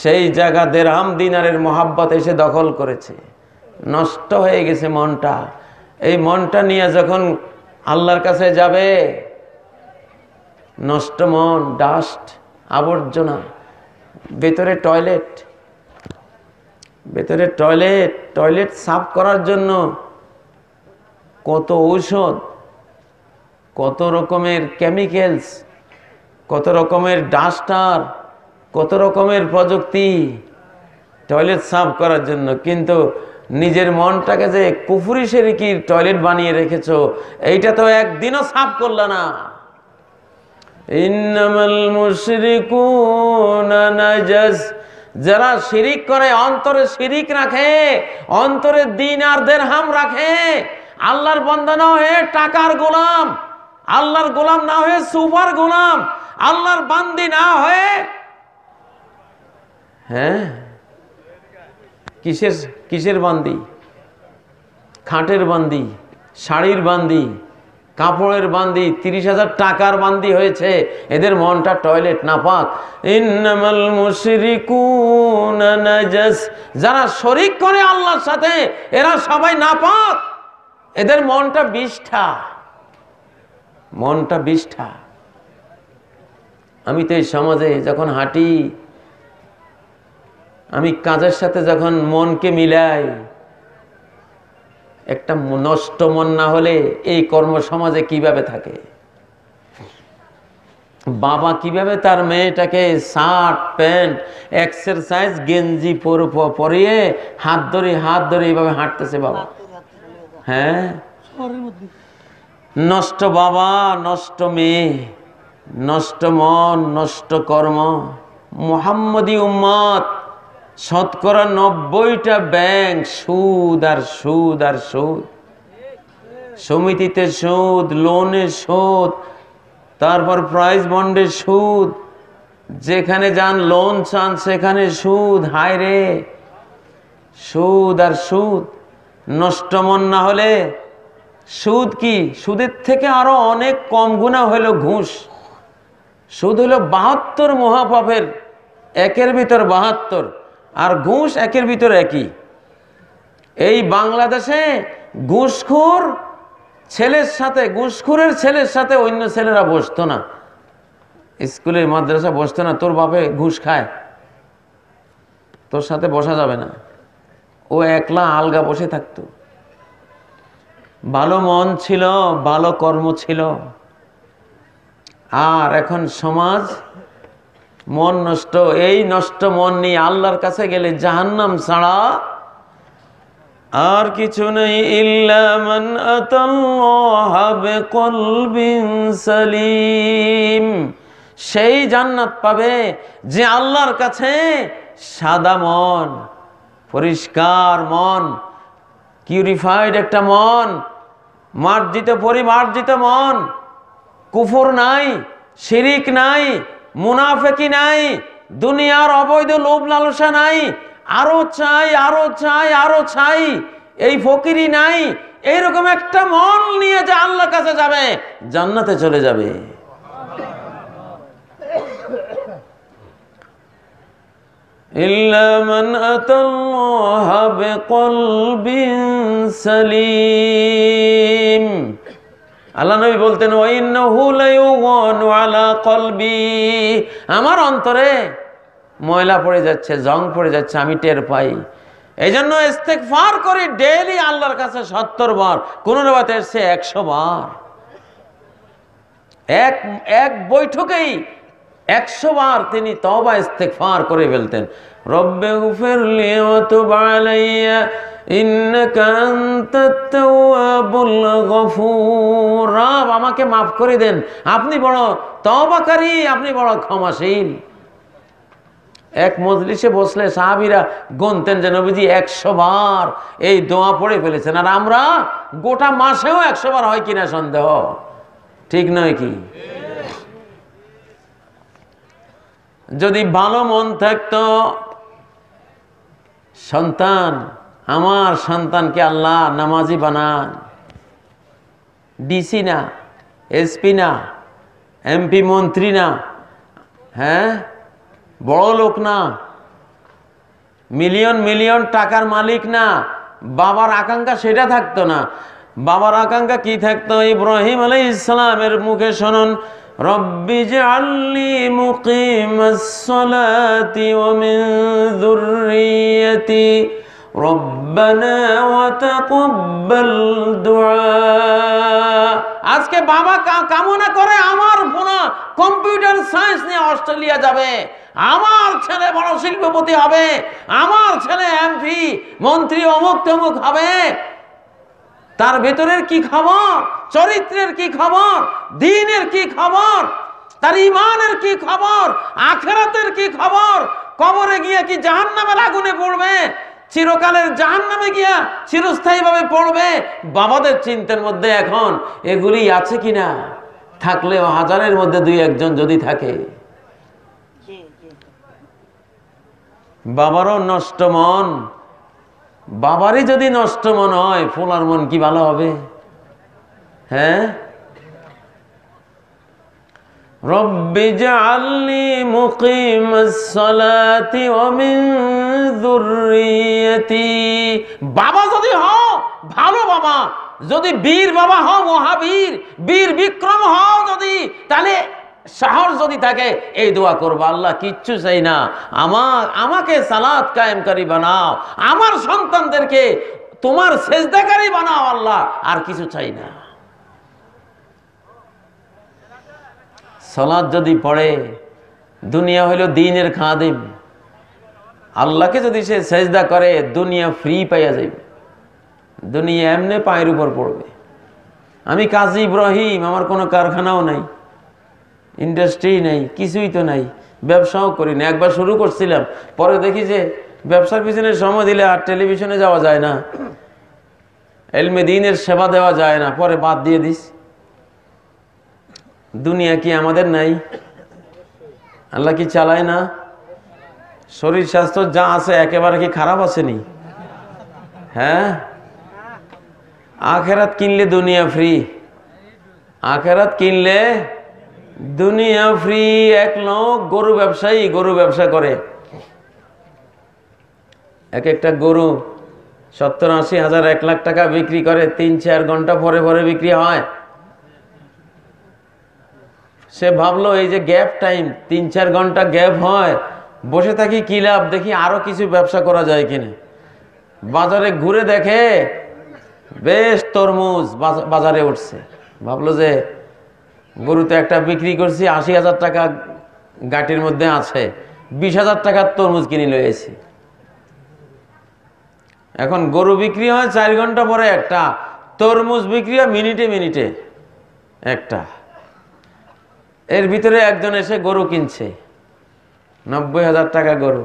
সেই জায়গা দেড়হাম দিনারের মহাব্বত এসে দখল করেছে নষ্ট হয়ে গেছে মনটা এই মনটা নিয়ে যখন আল্লাহর কাছে যাবে নষ্ট মন ডাস্ট আবর্জনা ভেতরে টয়লেট ভেতরে টয়লেট টয়লেট সাফ করার জন্য কত ঔষধ কত রকমের কেমিক্যালস কত রকমের ডাস্টার কত রকমের প্রযুক্তি টয়লেট সাফ করার জন্য কিন্তু নিজের মনটাকে যে কুফুরি শেরিকির টয়লেট বানিয়ে রেখেছ এইটা তো একদিনও সাফ করল না ইন্নামাল মুশরিকুনা নাজাস যারা শিরিক করে অন্তরে শিরিক রাখে অন্তরে দিন আর দেড়হাম রাখে আল্লাহর বন্দা না হয়ে টাকার গোলাম আল্লাহর গোলাম না হয়ে সুপার গোলাম আল্লাহর বান্দি না হয়ে হ্যাঁ কিসের কিসের বান্দি খাটের বান্দি শাড়ির বান্দি কাপড়ের বান্দি তিরিশ হাজার টাকার বান্দি হয়েছে এদের মনটা টয়লেট না পাক ইন্নামাল যারা শরিক করে আল্লাহর সাথে এরা সবাই না পাক এদের মনটা বিষ্ঠা মনটা বিষ্ঠা আমি তো এই সমাজে যখন হাঁটি আমি কাজের সাথে যখন মনকে মিলাই একটা নষ্ট মন না হলে এই কর্মসমাজে কিভাবে থাকে বাবা কিভাবে তার মেয়েটাকে শার্ট প্যান্ট এক্সারসাইজ গেঞ্জি পরিয়ে হাত ধরে হাত ধরে এইভাবে হাঁটতেছে বাবা হ্যাঁ নষ্ট বাবা নষ্ট মেয়ে নষ্ট মন নষ্ট কর্ম মোহাম্মদী উম্মত শতকরা নব্বইটা ব্যাংক সুদ আর সুদ আর সুদ সমিতিতে সুদ লোনে সুদ তারপর প্রাইজ বন্ডে সুদ যেখানে যান লোন চান সেখানে সুদ হায় রে সুদ আর সুদ নষ্ট মন না হলে সুদ কি সুদের থেকে আরো অনেক কম গুণা হলো ঘুষ সুদ হলো বাহাত্তর মহাপাপের একের ভিতর বাহাত্তর আর ঘুষ একের ভিতরে একই এই বাংলাদেশে ঘুষখোর ছেলের সাথে ঘুষখোরের ছেলের সাথে অন্য ছেলেরা বসতো না স্কুলে মাদ্রাসা বসতো না তোর বাপে ঘুষ খায় তোর সাথে বসা যাবে না ও একলা আলগা বসে থাকতো ভালো মন ছিল ভালো কর্ম ছিল আর এখন সমাজ মন নষ্ট এই নষ্ট মন নিয়ে আল্লাহর কাছে গেলে জাহান্নাম ছাড়া আর কিছু নেই ইল্লামান সালিম সেই জান্নাত পাবে যে আল্লাহর কাছে সাদা মন পরিষ্কার মন কিউরিফাইড একটা মন মার্জিত পরিমার্জিত মন কুফুর নাই শিরিক নাই মুনাফেকি নাই দুনিয়ার অবৈধ লোভ লালসা নাই আরো চাই আরো চাই আরো চাই এই ফকিরি নাই এইরকম একটা মন নিয়ে যে আল্লাহর কাছে যাবে জান্নাতে চলে যাবে ইল্লামান আতাল্লাহ সালিম আল্লাহ নবী বলতেন আমার অন্তরে ময়লা পড়ে যাচ্ছে জং পড়ে যাচ্ছে আমি টের পাই এই জন্য ফার করি ডেইলি আল্লাহর কাছে সত্তর বার কোনো রেবাতে এসছে একশো বার এক এক বৈঠকেই একশো বার তিনি তবা ফার করে ফেলতেন রব্বে উফের লিয়া আমাকে মাফ করে দেন আপনি বড় তবাকারী আপনি বড় ক্ষমাশীল এক মজলিসে বসলে সাহাবিরা গুনতেন যে নবীজি একশো বার এই দোয়া পড়ে ফেলেছেন আর আমরা গোটা মাসেও একশো বার হয় কিনা সন্দেহ ঠিক নয় কি যদি ভালো মন থাকতো সন্তান আমার সন্তানকে আল্লাহ নামাজি বানান ডিসি না এসপি না এমপি মন্ত্রী না হ্যাঁ বড় লোক না মিলিয়ন মিলিয়ন টাকার মালিক না বাবার আকাঙ্ক্ষা সেটা থাকতো না বাবার আকাঙ্ক্ষা কি থাকতো ইব্রাহিম আলী ইসলামের মুখে শোনন রব্বি জাল্লি মুকিমাস আজকে বাবা কামনা করে আমার বোনা কম্পিউটার সায়েন্স নিয়ে অস্ট্রেলিয়া যাবে আমার ছেলে বড় শিল্পপতি হবে আমার ছেলে এমপি মন্ত্রী অমুক তমুক হবে তার ভেতরের কি খবর চরিত্রের কি খবর দিনের কি খবর তার ইমানের কি খবর আখেরাতের কি খবর কবরে গিয়ে কি জাহান্নামের আগুনে পড়বে চিরকালের জাহান নামে গিয়া চিরস্থায়ীভাবে পড়বে বাবাদের চিন্তার মধ্যে এখন এগুলি আছে কিনা থাকলেও হাজারের মধ্যে দুই একজন যদি থাকে বাবারও নষ্ট মন বাবারই যদি নষ্ট মন হয় ফোলার মন কি ভালো হবে হ্যাঁ رب اجعلني مقيم الصلاة ومن ذريتي বাবা যদি হও ভালো বাবা যদি বীর বাবা হও মহাবীর বীর বিক্রম হও যদি তাহলে সাহস যদি থাকে এই দোয়া করবো আল্লাহ কিচ্ছু চাই না আমার আমাকে সালাত কায়েমকারী বানাও আমার সন্তানদেরকে তোমার সেজদাকারী বানাও আল্লাহ আর কিছু চাই না সলাদ যদি পড়ে দুনিয়া হইল দিনের দেবে আল্লাহকে যদি সে সেজদা করে দুনিয়া ফ্রি পাইয়া যাইবে দুনিয়া এমনি পায়ের উপর পড়বে আমি কাজী ইব্রাহিম আমার কোনো কারখানাও নাই ইন্ডাস্ট্রি নেই কিছুই তো নাই ব্যবসাও করি না একবার শুরু করছিলাম পরে দেখি যে ব্যবসার পিছনে সময় দিলে আর টেলিভিশনে যাওয়া যায় না এলমে দিনের সেবা দেওয়া যায় না পরে বাদ দিয়ে দিস দুনিয়া কি আমাদের নাই আল্লাহ কি চালায় না শরীর স্বাস্থ্য যা আছে একেবারে কি খারাপ আসেনি হ্যাঁ আখেরাত কিনলে দুনিয়া ফ্রি আখেরাত কিনলে দুনিয়া ফ্রি এক লোক গরু ব্যবসায়ী গরু ব্যবসা করে এক একটা গরু সত্তর আশি হাজার এক লাখ টাকা বিক্রি করে তিন চার ঘন্টা পরে পরে বিক্রি হয় সে ভাবলো এই যে গ্যাপ টাইম তিন চার ঘন্টা গ্যাপ হয় বসে থাকি কি লাভ দেখি আরও কিছু ব্যবসা করা যায় কিনা বাজারে ঘুরে দেখে বেশ তরমুজ বাজারে উঠছে ভাবলো যে গরুতে একটা বিক্রি করছি আশি হাজার টাকা গাটির মধ্যে আছে বিশ হাজার টাকার তরমুজ কিনে লয়েছি এখন গরু বিক্রি হয় চার ঘন্টা পরে একটা তরমুজ বিক্রি হয় মিনিটে মিনিটে একটা এর ভিতরে একজন এসে গরু কিনছে নব্বই হাজার টাকা গরু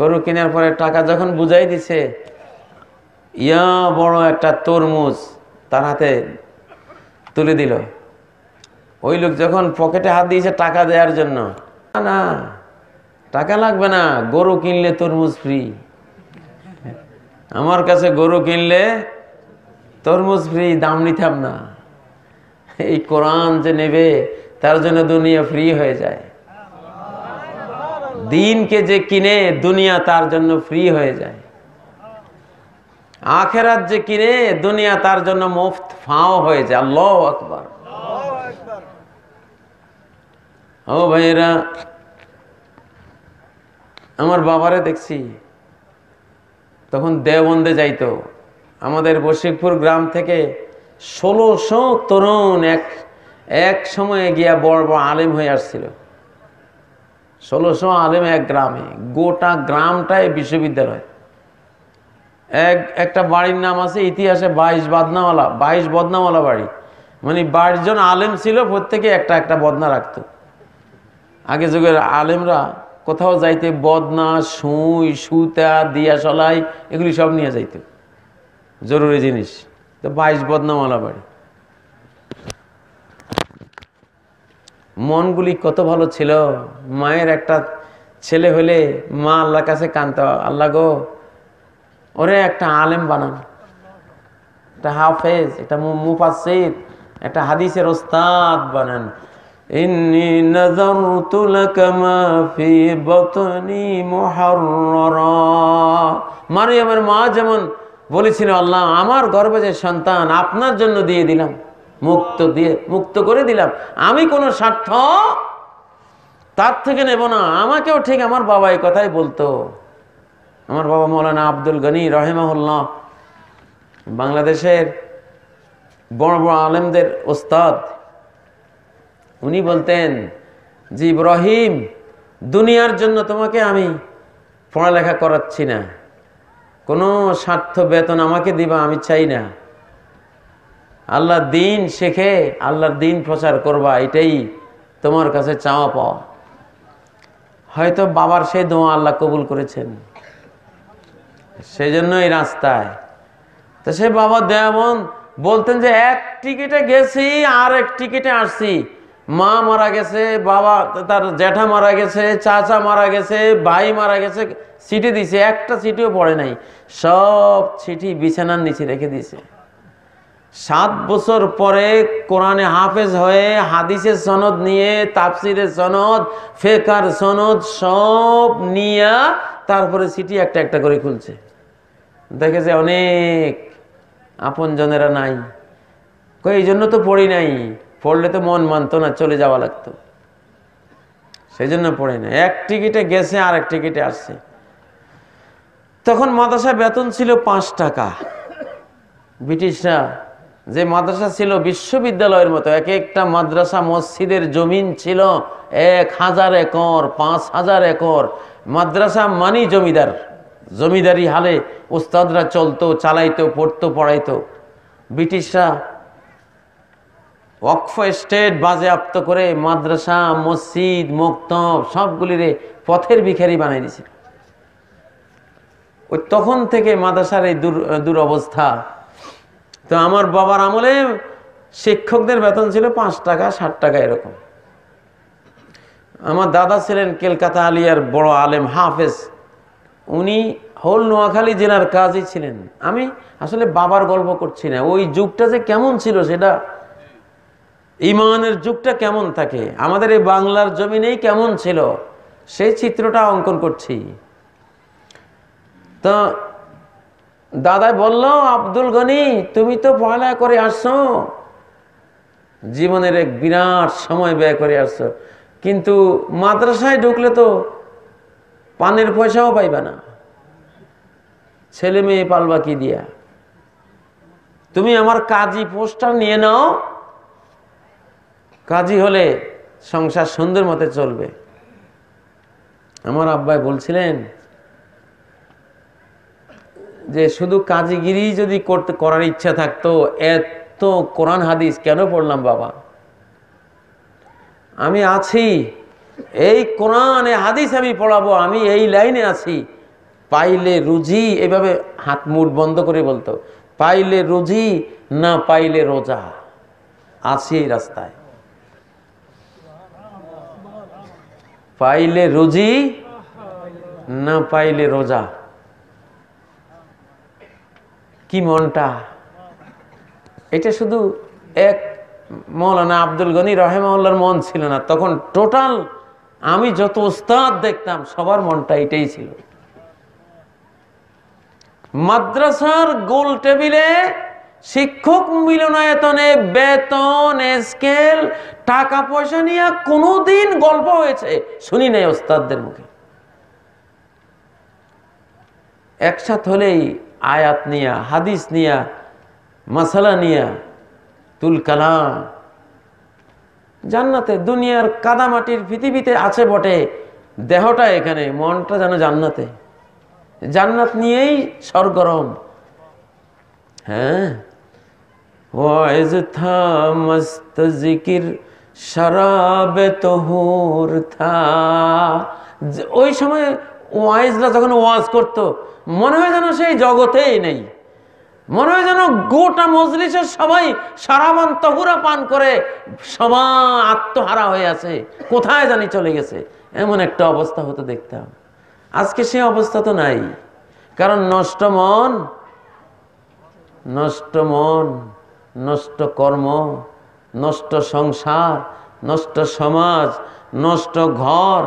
গরু কেনার পরে টাকা যখন বুঝাই দিছে ইয়া বড় একটা তরমুজ তার হাতে তুলে দিল ওই লোক যখন পকেটে হাত দিয়েছে টাকা দেওয়ার জন্য না টাকা লাগবে না গরু কিনলে তরমুজ ফ্রি আমার কাছে গরু কিনলে তরমুজ ফ্রি দাম নিতাম না এই কোরআন যে নেবে তার জন্য দুনিয়া ফ্রি হয়ে যায় দিনকে যে কিনে দুনিয়া তার জন্য ফ্রি হয়ে যায় আখেরাত যে কিনে দুনিয়া তার জন্য মুফত ফাও হয়ে যায় আল্লাহ আকবর ও ভাইরা আমার বাবারে দেখছি তখন দেওবন্দে যাইতো আমাদের বশিকপুর গ্রাম থেকে ষোলোশো তরুণ এক এক সময়ে গিয়া বড় বড় আলেম হয়ে আসছিল ষোলোশো আলেম এক গ্রামে গোটা গ্রামটায় বিশ্ববিদ্যালয় এক একটা বাড়ির নাম আছে ইতিহাসে বাইশ বাদনাওয়ালা বাইশ বদনাওয়ালা বাড়ি মানে বাইশ জন আলেম ছিল প্রত্যেকে একটা একটা বদনা রাখত আগে যুগের আলেমরা কোথাও যাইতে বদনা সুই সুতা দিয়া সলাই এগুলি সব নিয়ে যাইত জরুরি জিনিস তো বাইশ বদনাওয়ালা বাড়ি মনগুলি কত ভালো ছিল মায়ের একটা ছেলে হলে মা আল্লাহর কাছে কানত আল্লাহ গো ওরে একটা আলেম বানান একটা হাফেজ একটা মুফাসিদ একটা হাদিসের ওস্তাদ বানান إني نذرت لك ما في بطني محررا মারিয়ামের মা যেমন বলেছিল আল্লাহ আমার গর্ভে যে সন্তান আপনার জন্য দিয়ে দিলাম মুক্ত দিয়ে মুক্ত করে দিলাম আমি কোনো স্বার্থ তার থেকে নেব না আমাকেও ঠিক আমার বাবা এই কথাই বলতো আমার বাবা মৌলানা আব্দুল গনি রহেমাহুল্লাহ বাংলাদেশের বড় বড় আলেমদের ওস্তাদ উনি বলতেন যে ইব্রাহিম দুনিয়ার জন্য তোমাকে আমি পড়ালেখা করাচ্ছি না কোনো স্বার্থ বেতন আমাকে দিবা আমি চাই না আল্লাহর দিন শেখে আল্লাহর দিন প্রচার করবা এটাই তোমার কাছে চাওয়া পাওয়া হয়তো বাবার সেই দোয়া আল্লাহ কবুল করেছেন সেই জন্যই এই রাস্তায় তো সে বাবা দেয়ামন বলতেন যে এক টিকিটে গেছি আর এক টিকিটে আসছি মা মারা গেছে বাবা তার জ্যাঠা মারা গেছে চাচা মারা গেছে ভাই মারা গেছে সিটি দিছে একটা সিটিও পড়ে নাই সব সিটি বিছানার নিচে রেখে দিছে সাত বছর পরে কোরআনে হাফেজ হয়ে হাদিসের সনদ নিয়ে তাফসিরের সনদ ফেকার সনদ সব নিয়ে তারপরে সিটি একটা একটা করে খুলছে দেখে যে অনেক আপনজনেরা নাই এই জন্য তো পড়ি নাই পড়লে তো মন মানতো না চলে যাওয়া লাগতো সেই জন্য পড়ে না এক টিকিটে গেছে আর এক টিকিটে আসছে তখন মাদাসা বেতন ছিল পাঁচ টাকা ব্রিটিশরা যে মাদ্রাসা ছিল বিশ্ববিদ্যালয়ের মতো এক একটা মাদ্রাসা মসজিদের জমিন ছিল এক হাজার একর পাঁচ হাজার একর মাদ্রাসা মানি জমিদার জমিদারি হালে উস্তাদরা চলতো চালাইতো পড়তো পড়াইতো ব্রিটিশরা অক্ষ স্টেট বাজেয়াপ্ত করে মাদ্রাসা মসজিদ মোক্তব সবগুলিরে পথের ভিখারি বানিয়ে দিয়েছিল ওই তখন থেকে মাদ্রাসার এই দুরবস্থা তো আমার বাবার আমলে শিক্ষকদের বেতন ছিল পাঁচ টাকা ষাট টাকা এরকম আমার দাদা ছিলেন কলকাতা আলিয়ার বড় আলেম হাফেজ উনি হল নোয়াখালী জেলার কাজই ছিলেন আমি আসলে বাবার গল্প করছি না ওই যুগটা যে কেমন ছিল সেটা ইমানের যুগটা কেমন থাকে আমাদের এই বাংলার জমিনেই কেমন ছিল সেই চিত্রটা অঙ্কন করছি তো দাদা বলল আব্দুল গনি তুমি তো পড়ালেখা করে আসছো জীবনের এক বিরাট সময় ব্যয় করে আসছো কিন্তু মাদ্রাসায় ঢুকলে তো পানের পয়সাও পাইবে না ছেলে মেয়ে পালবা কি দিয়া তুমি আমার কাজী পোস্টার নিয়ে নাও কাজী হলে সংসার সুন্দর মতে চলবে আমার আব্বাই বলছিলেন যে শুধু কাজিগিরি যদি করতে করার ইচ্ছা থাকতো এত কোরআন হাদিস কেন পড়লাম বাবা আমি আছি এই কোরআনে হাদিস আমি পড়াবো আমি এই লাইনে আছি পাইলে রুজি এভাবে হাত মুঠ বন্ধ করে বলতো পাইলে রুজি না পাইলে রোজা আছি এই রাস্তায় পাইলে রুজি না পাইলে রোজা কি মনটা এটা শুধু এক মৌলানা আব্দুল গনি রহেমাউল্লার মন ছিল না তখন টোটাল আমি যত উস্তাদ দেখতাম সবার মনটা এটাই ছিল মাদ্রাসার গোল টেবিলে শিক্ষক মিলনায়তনে বেতন স্কেল টাকা পয়সা নিয়ে কোনোদিন গল্প হয়েছে শুনি নাই ওস্তাদদের মুখে একসাথ হলেই আয়াত নিয়া হাদিস নিয়া মাসালা নিয়া তুল কালাম জান্নাতে দুনিয়ার কাদামাটির পৃথিবীতে আছে বটে দেহটা এখানে মনটা যেন জান্নাতে জান্নাত নিয়েই সরগরম হ্যাঁ ওয়াইজ জিকির শরাবে থা ওই সময় ওয়াইজরা যখন ওয়াজ করতো মনে হয় যেন সেই জগতেই নেই মনে হয় যেন গোটা মজলিসের সবাই সারাবান তহুরা পান করে সবা আত্মহারা হয়ে আছে কোথায় জানি চলে গেছে এমন একটা অবস্থা হতে দেখতাম আজকে সে অবস্থা তো নাই কারণ নষ্ট মন নষ্ট মন নষ্ট কর্ম নষ্ট সংসার নষ্ট সমাজ নষ্ট ঘর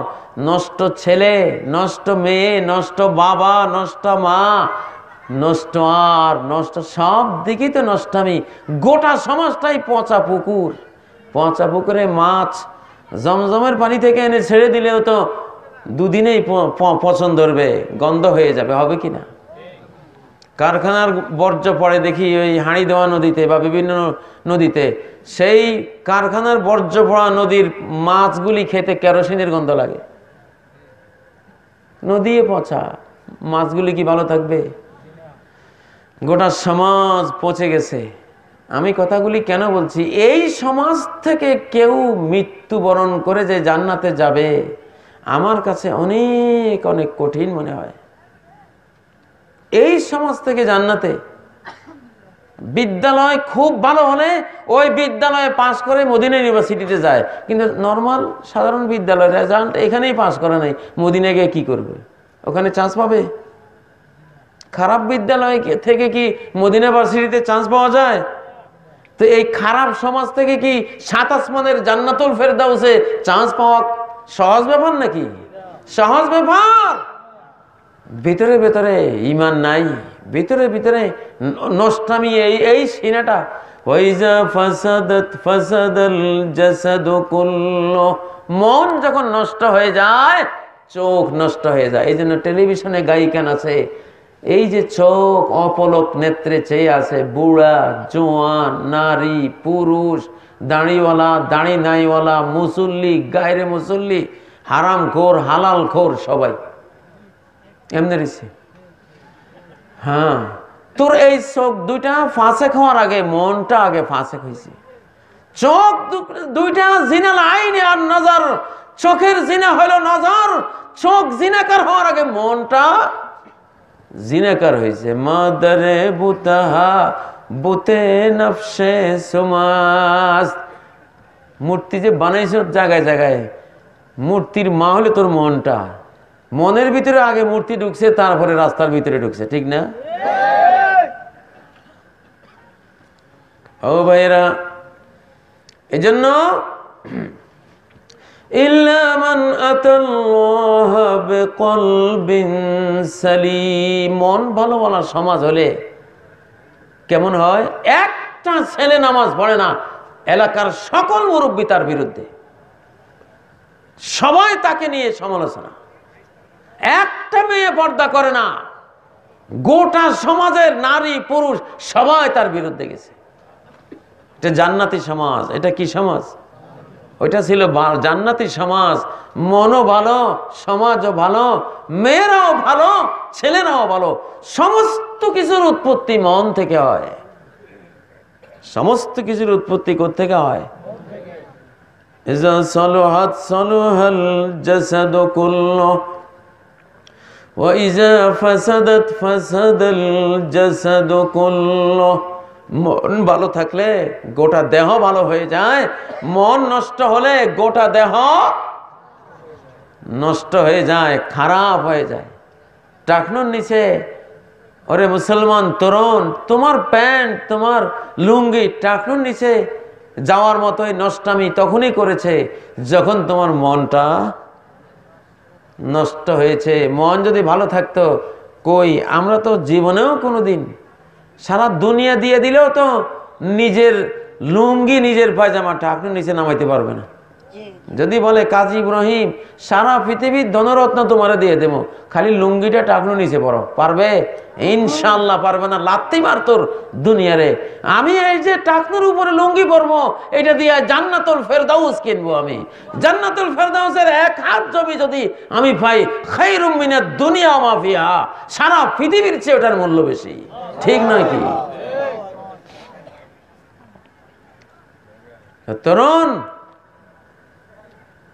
নষ্ট ছেলে নষ্ট মেয়ে নষ্ট বাবা নষ্ট মা নষ্ট আর নষ্ট সব দিকেই তো নষ্ট আমি গোটা সমাজটাই পচা পুকুর পচা পুকুরে মাছ জমজমের পানি থেকে এনে ছেড়ে দিলেও তো দুদিনেই পছন্দ ধরবে গন্ধ হয়ে যাবে হবে কি না কারখানার বর্জ্য পড়ে দেখি ওই হাঁড়ি দেওয়া নদীতে বা বিভিন্ন নদীতে সেই কারখানার বর্জ্য পড়া নদীর মাছগুলি খেতে কেরোসিনের গন্ধ লাগে নদীয়ে পচা মাছগুলি কি ভালো থাকবে গোটা সমাজ পচে গেছে আমি কথাগুলি কেন বলছি এই সমাজ থেকে কেউ মৃত্যুবরণ করে যে জান্নাতে যাবে আমার কাছে অনেক অনেক কঠিন মনে হয় এই সমাজ থেকে জান্নাতে বিদ্যালয় খুব ভালো হলে ওই বিদ্যালয়ে পাস করে মদিনা ইউনিভার্সিটিতে যায় কিন্তু নর্মাল সাধারণ বিদ্যালয় রেজাল্ট এখানেই পাস করে নাই মদিনা গিয়ে কী করবে ওখানে চান্স পাবে খারাপ বিদ্যালয় থেকে কি মদিনা ইউনিভার্সিটিতে চান্স পাওয়া যায় তো এই খারাপ সমাজ থেকে কি সাত আসমানের জান্নাতুল ফেরদাউসে চান্স পাওয়া সহজ ব্যাপার নাকি সহজ ব্যাপার ভিতরে ভেতরে ইমান নাই ভিতরে ভিতরে নষ্টামি এই এই সিনাটা মন যখন নষ্ট হয়ে যায় চোখ নষ্ট হয়ে যায় এই জন্য টেলিভিশনে গায়িকান আছে এই যে চোখ অপলক নেত্রে চেয়ে আছে বুড়া জোয়ান নারী পুরুষ দাঁড়িওয়ালা দাঁড়ি নাইওয়ালা মুসল্লি গায়ের মুসল্লি হারাম খোর হালাল খোর সবাই এমনি রয়েছে হ্যাঁ তোর এই চোখ দুইটা ফাঁসেক খাওয়ার আগে মনটা আগে ফাঁসে হয়েছে চোখ দুইটা জিনা লাইন আর নজর চোখের জিনা হলো নজর চোখ জিনাকার হওয়ার আগে মনটা জিনাকার হয়েছে মাদারে বুতাহা বুতে নফসে সুমাস মূর্তি যে বানাইছ জায়গায় জায়গায় মূর্তির মা হলে তোর মনটা মনের ভিতরে আগে মূর্তি ঢুকছে তারপরে রাস্তার ভিতরে ঢুকছে ঠিক না ও ভাইয়েরা জন্য মন ভালো বলার সমাজ হলে কেমন হয় একটা ছেলে নামাজ পড়ে না এলাকার সকল মুরব্বী তার বিরুদ্ধে সবাই তাকে নিয়ে সমালোচনা একটা মেয়ে পর্দা করে না গোটা সমাজের নারী পুরুষ সবাই তার বিরুদ্ধে গেছে এটা জান্নাতি সমাজ এটা কি সমাজ ওইটা ছিল জান্নাতি সমাজ মনও ভালো সমাজও ভালো মেয়েরাও ভালো ছেলেরাও ভালো সমস্ত কিছুর উৎপত্তি মন থেকে হয় সমস্ত কিছুর উৎপত্তি থেকে হয় وإذا فسدت فسد الجسد كله মন ভালো থাকলে গোটা দেহ ভালো হয়ে যায় মন নষ্ট হলে গোটা দেহ নষ্ট হয়ে যায় খারাপ হয়ে যায় টাকনুর নিচে ওরে মুসলমান তরুণ তোমার প্যান্ট তোমার লুঙ্গি টাকনুর নিচে যাওয়ার মতোই নষ্টামি তখনই করেছে যখন তোমার মনটা নষ্ট হয়েছে মন যদি ভালো থাকতো কই আমরা তো জীবনেও কোনো দিন সারা দুনিয়া দিয়ে দিলেও তো নিজের লুঙ্গি নিজের পায়জামাটা আপনি নিচে নামাইতে পারবে না যদি বলে কাজী ইব্রাহিম সারা পৃথিবীর ধনরত্ন তোমারে দিয়ে দেবো খালি লুঙ্গিটা টাকলো নিচে পড়ো পারবে ইনশাল্লাহ পারবে না লাত্তি মার তোর দুনিয়ারে আমি এই যে টাকনুর উপরে লুঙ্গি পরবো এটা দিয়ে জান্নাতুল ফেরদাউস কিনবো আমি জান্নাতুল ফেরদাউসের এক হাত জমি যদি আমি পাই খাই রুমিনের দুনিয়া মাফিয়া সারা পৃথিবীর চেয়ে ওটার মূল্য বেশি ঠিক নয় কি হ্যাঁ। তরুণ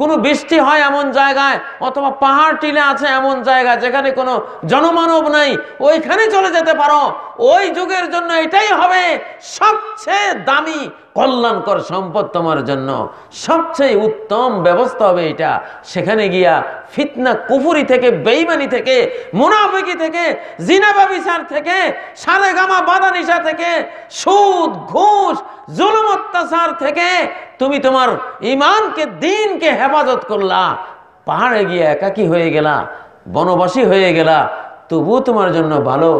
কোনো বৃষ্টি হয় এমন জায়গায় অথবা পাহাড় টিলে আছে এমন জায়গা যেখানে কোনো জনমানব নাই ওইখানে চলে যেতে পারো ওই যুগের জন্য এটাই হবে সবচেয়ে দামি কল্যাণকর সম্পদ তোমার জন্য সবচেয়ে উত্তম ব্যবস্থা হবে এটা সেখানে গিয়া ফিতনা কুফুরি থেকে বেইমানি থেকে মুনাফিকি থেকে জিনাবাবিসার থেকে সারেগামা বাদা নিশা থেকে সুদ ঘুষ জুলুম অত্যাচার থেকে তুমি তোমার ইমানকে দিনকে হেফাজ হেফাজত করলা পাহাড়ে গিয়ে একাকি হয়ে গেলা বনবাসী হয়ে গেলা তবু তোমার জন্য ভালো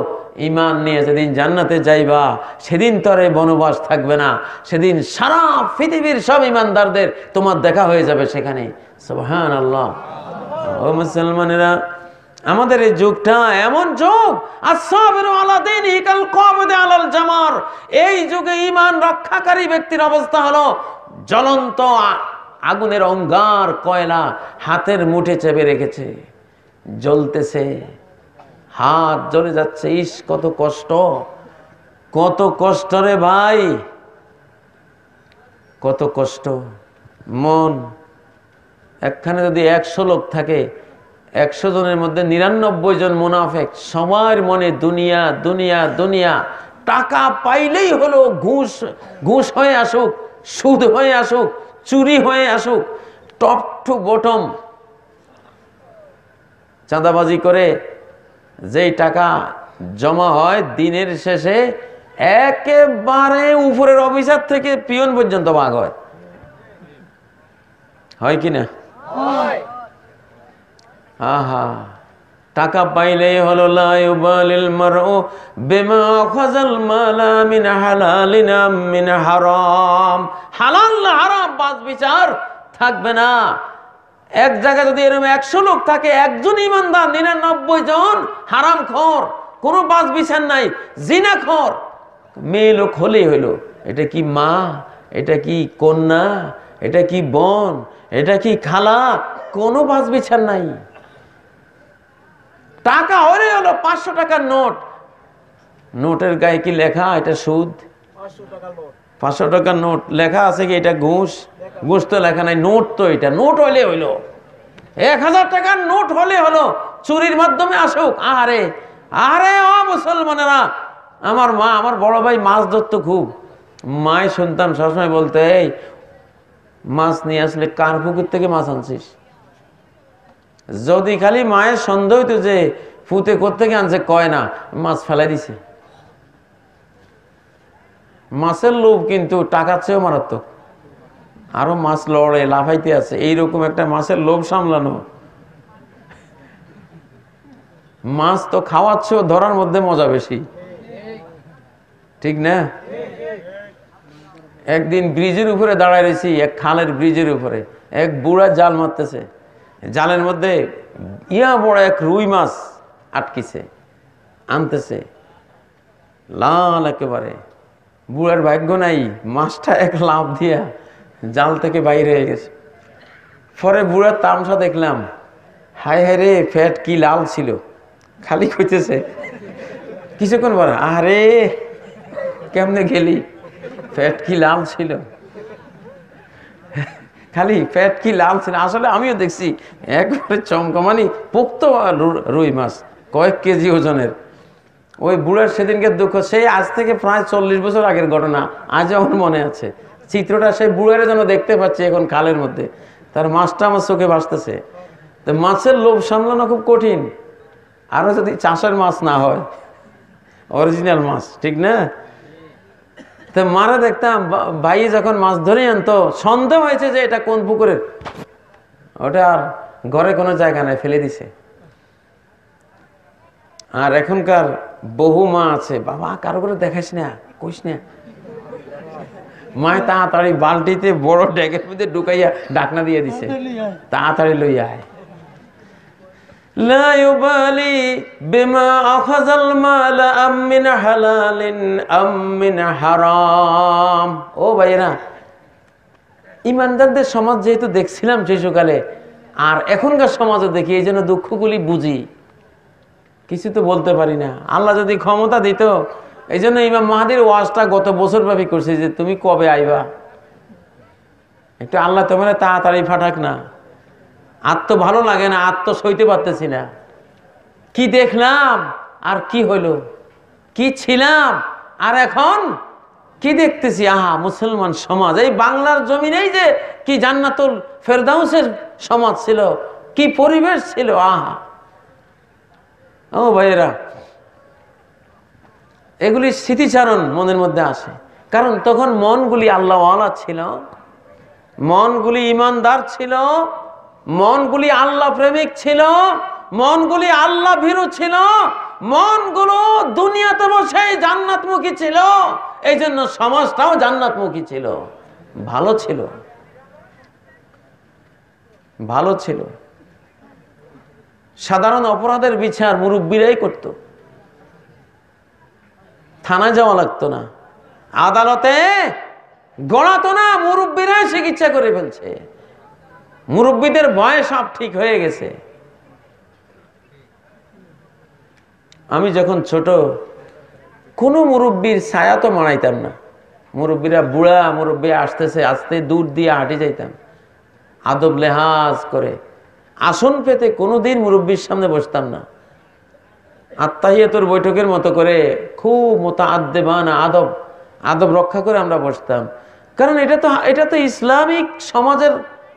ইমান নিয়ে যেদিন জান্নাতে যাইবা সেদিন তরে বনবাস থাকবে না সেদিন সারা পৃথিবীর সব ইমানদারদের তোমার দেখা হয়ে যাবে সেখানে হ্যাঁ আল্লাহ ও মুসলমানেরা আমাদের এই যুগটা এমন যুগ আলাল জামার এই যুগে ইমান রক্ষাকারী ব্যক্তির অবস্থা হলো জ্বলন্ত আগুনের অঙ্গার কয়লা হাতের মুঠে চেপে রেখেছে জ্বলতেছে হাত জ্বলে যাচ্ছে ইস কত কষ্ট কত কষ্ট রে ভাই কত কষ্ট মন একখানে যদি একশো লোক থাকে একশো জনের মধ্যে নিরানব্বই জন মুনাফেক সবার মনে দুনিয়া দুনিয়া দুনিয়া টাকা পাইলেই হলো ঘুষ ঘুষ হয়ে আসুক সুদ হয়ে আসুক চুরি হয়ে আসুক টপ টু বটম চাঁদাবাজি করে যেই টাকা জমা হয় দিনের শেষে একেবারে উপরের অফিসার থেকে পিয়ন পর্যন্ত ভাগ হয় হয় কি না আহা টাকা পাইলেই হলো হালাল হারাম বিচার থাকবে না এক জায়গায় যদি এরকম একশো লোক থাকে একজন ইমানদার নিরানব্বই জন হারাম খর কোনো পাঁচ বিচার নাই জিনা খর মেয়ে লোক হলেই হইলো এটা কি মা এটা কি কন্যা এটা কি বন এটা কি খালা কোনো পাঁচ বিচার নাই টাকা হলে হলো পাঁচশো টাকার নোট নোটের গায়ে কি লেখা এটা সুদ পাঁচশো টাকার নোট লেখা আছে কি এটা ঘুষ ঘুষ তো লেখা নাই নোট তো এটা নোট হলে হইলো এক হাজার টাকার নোট হলে হলো চুরির মাধ্যমে আসুক আহারে আরে অ মুসলমানেরা আমার মা আমার বড় ভাই মাছ ধরতো খুব মায় শুনতাম সবসময় বলতে এই মাছ নিয়ে আসলে কার পুকুর থেকে মাছ আনছিস যদি খালি মায়ের সন্দেহ হইতো যে পুঁতে কোথেকে আনছে কয় না মাছ ফেলাই দিছে মাছের লোভ কিন্তু টাকার চেয়েও মারাত্মক আরো মাছ লড়ে লাফাইতে আছে এইরকম একটা মাছের লোভ সামলানো মাছ তো চেয়েও ধরার মধ্যে মজা বেশি ঠিক না একদিন ব্রিজের উপরে দাঁড়ায় রয়েছি এক খালের ব্রিজের উপরে এক বুড়া জাল মারতেছে জালের মধ্যে ইয়া বড় এক রুই মাছ আটকিছে আনতেছে লাল একেবারে বুড়ার ভাগ্য নাই মাছটা এক লাভ দিয়া জাল থেকে বাইরে হয়ে গেছে পরে বুড়ার তামসা দেখলাম হায় হায় রে ফ্যাট কি লাল ছিল খালি খুঁজেছে কিছুক্ষণ পরে আরে কেমনে গেলি ফ্যাট কি লাল ছিল খালি ফ্যাট কি লাল ছিল আসলে আমিও দেখছি একবারে চমকমানি পোক্ত রুই মাছ কয়েক কেজি ওজনের ওই বুড়ার সেদিনকে দুঃখ সেই আজ থেকে প্রায় চল্লিশ বছর আগের ঘটনা আজ আমার মনে আছে চিত্রটা সেই বুড়ারে যেন দেখতে পাচ্ছি এখন খালের মধ্যে তার মাছটা আমার চোখে ভাসতেছে তো মাছের লোভ সামলানো খুব কঠিন আরও যদি চাষের মাছ না হয় অরিজিনাল মাছ ঠিক না তো মারা দেখতাম ভাই যখন মাছ ধরে আনতো সন্দেহ হয়েছে যে এটা কোন পুকুরের ওটা আর ঘরে কোনো জায়গা নাই ফেলে দিছে আর এখনকার বহু মা আছে বাবা কারো করে দেখাস না কইস না মায় তাড়াতাড়ি বালটিতে বড় ডেকের মধ্যে ঢুকাইয়া ডাকনা দিয়ে দিছে তাড়াতাড়ি লইয়া আয় لا يبالي بما أخذ المال أم من حلال أم من حرام ও ভাইরা ইমানদারদের সমাজ যেহেতু দেখছিলাম শিশুকালে আর এখনকার সমাজও দেখি এই জন্য দুঃখগুলি বুঝি কিছু তো বলতে পারি না আল্লাহ যদি ক্ষমতা দিত এই জন্য ইমাম মাহাদির ওয়াজটা গত বছর ব্যাপী করছে যে তুমি কবে আইবা একটু আল্লাহ তোমার তাড়াতাড়ি ফাটাক না আর তো ভালো লাগে না আর তো সইতে পারতেছি না কি দেখলাম আর কি হলো কি ছিলাম আর এখন কি দেখতেছি আহা মুসলমান সমাজ এই বাংলার জমিনেই যে কি জান্নাতুল ফেরদাউসের সমাজ ছিল কি পরিবেশ ছিল আহা ও ভাইয়েরা এগুলি স্মৃতিচারণ মনের মধ্যে আসে কারণ তখন মনগুলি আল্লাহওয়ালা ছিল মনগুলি ইমানদার ছিল মনগুলি আল্লাহ প্রেমিক ছিল মনগুলি আল্লাহ ভীরু ছিল মনগুলো দুনিয়াতে বসেই জান্নাতমুখী ছিল এই জন্য সমাজটাও জান্নাতমুখী ছিল ভালো ছিল ভালো ছিল সাধারণ অপরাধের বিচার মুরব্বীরাই করত থানায় যাওয়া লাগতো না আদালতে গড়াতো না মুরব্বীরাই চিকিৎসা করে ফেলছে মুরব্বীদের বয়স সব ঠিক হয়ে গেছে আমি যখন ছোট কোনো মুরব্বীর ছায়া তো মানাইতাম না মুরব্বীরা বুড়া মুরব্বী আসতেছে আসতে দূর দিয়ে হাঁটি যাইতাম আদব লেহাজ করে আসন পেতে কোনো দিন মুরব্বীর সামনে বসতাম না আত্মাহিয়াতর বৈঠকের মতো করে খুব মোতা আদ্দেবান আদব আদব রক্ষা করে আমরা বসতাম কারণ এটা তো এটা তো ইসলামিক সমাজের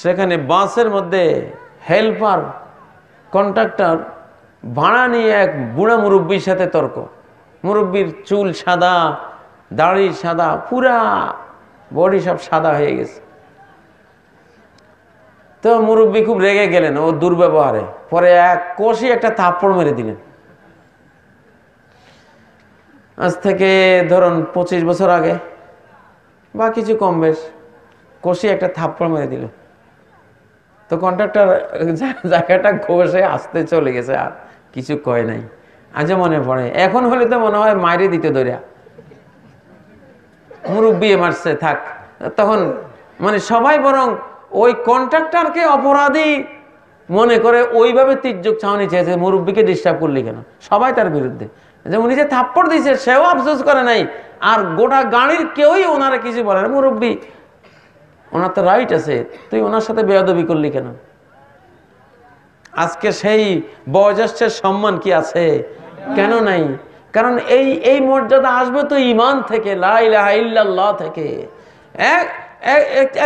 সেখানে বাসের মধ্যে হেল্পার কন্ট্রাক্টর ভাড়া নিয়ে এক বুড়া মুরব্বীর সাথে তর্ক মুরব্বীর চুল সাদা দাড়ি সাদা পুরা বডি সব সাদা হয়ে গেছে তো মুরব্বী খুব রেগে গেলেন ও দুর্ব্যবহারে পরে এক কষি একটা থাপ্পড় মেরে দিলেন আজ থেকে ধরুন পঁচিশ বছর আগে বা কিছু কম বেশ কষি একটা থাপ্পড় মেরে দিলেন তো কন্ট্রাক্টর জায়গাটা ঘষে আসতে চলে গেছে আর কিছু কয় নাই আজও মনে পড়ে এখন হলে তো মনে হয় মাইরে দিতে দরিয়া মুরব্বী মারছে থাক তখন মানে সবাই বরং ওই কন্ট্রাক্টারকে অপরাধী মনে করে ওইভাবে তির্যক ছাউনি চেয়েছে মুরব্বীকে ডিস্টার্ব করলি কেন সবাই তার বিরুদ্ধে যে উনি যে থাপ্পড় দিয়েছে সেও আফসোস করে নাই আর গোটা গাড়ির কেউই ওনারা কিছু বলে না মুরব্বী ওনার তো রাইট আছে তুই ওনার সাথে বেয়াদবি করলি কেন আজকে সেই বয়োজ্যেষ্ঠের সম্মান কি আছে কেন নাই কারণ এই এই মর্যাদা আসবে তো ইমান থেকে থেকে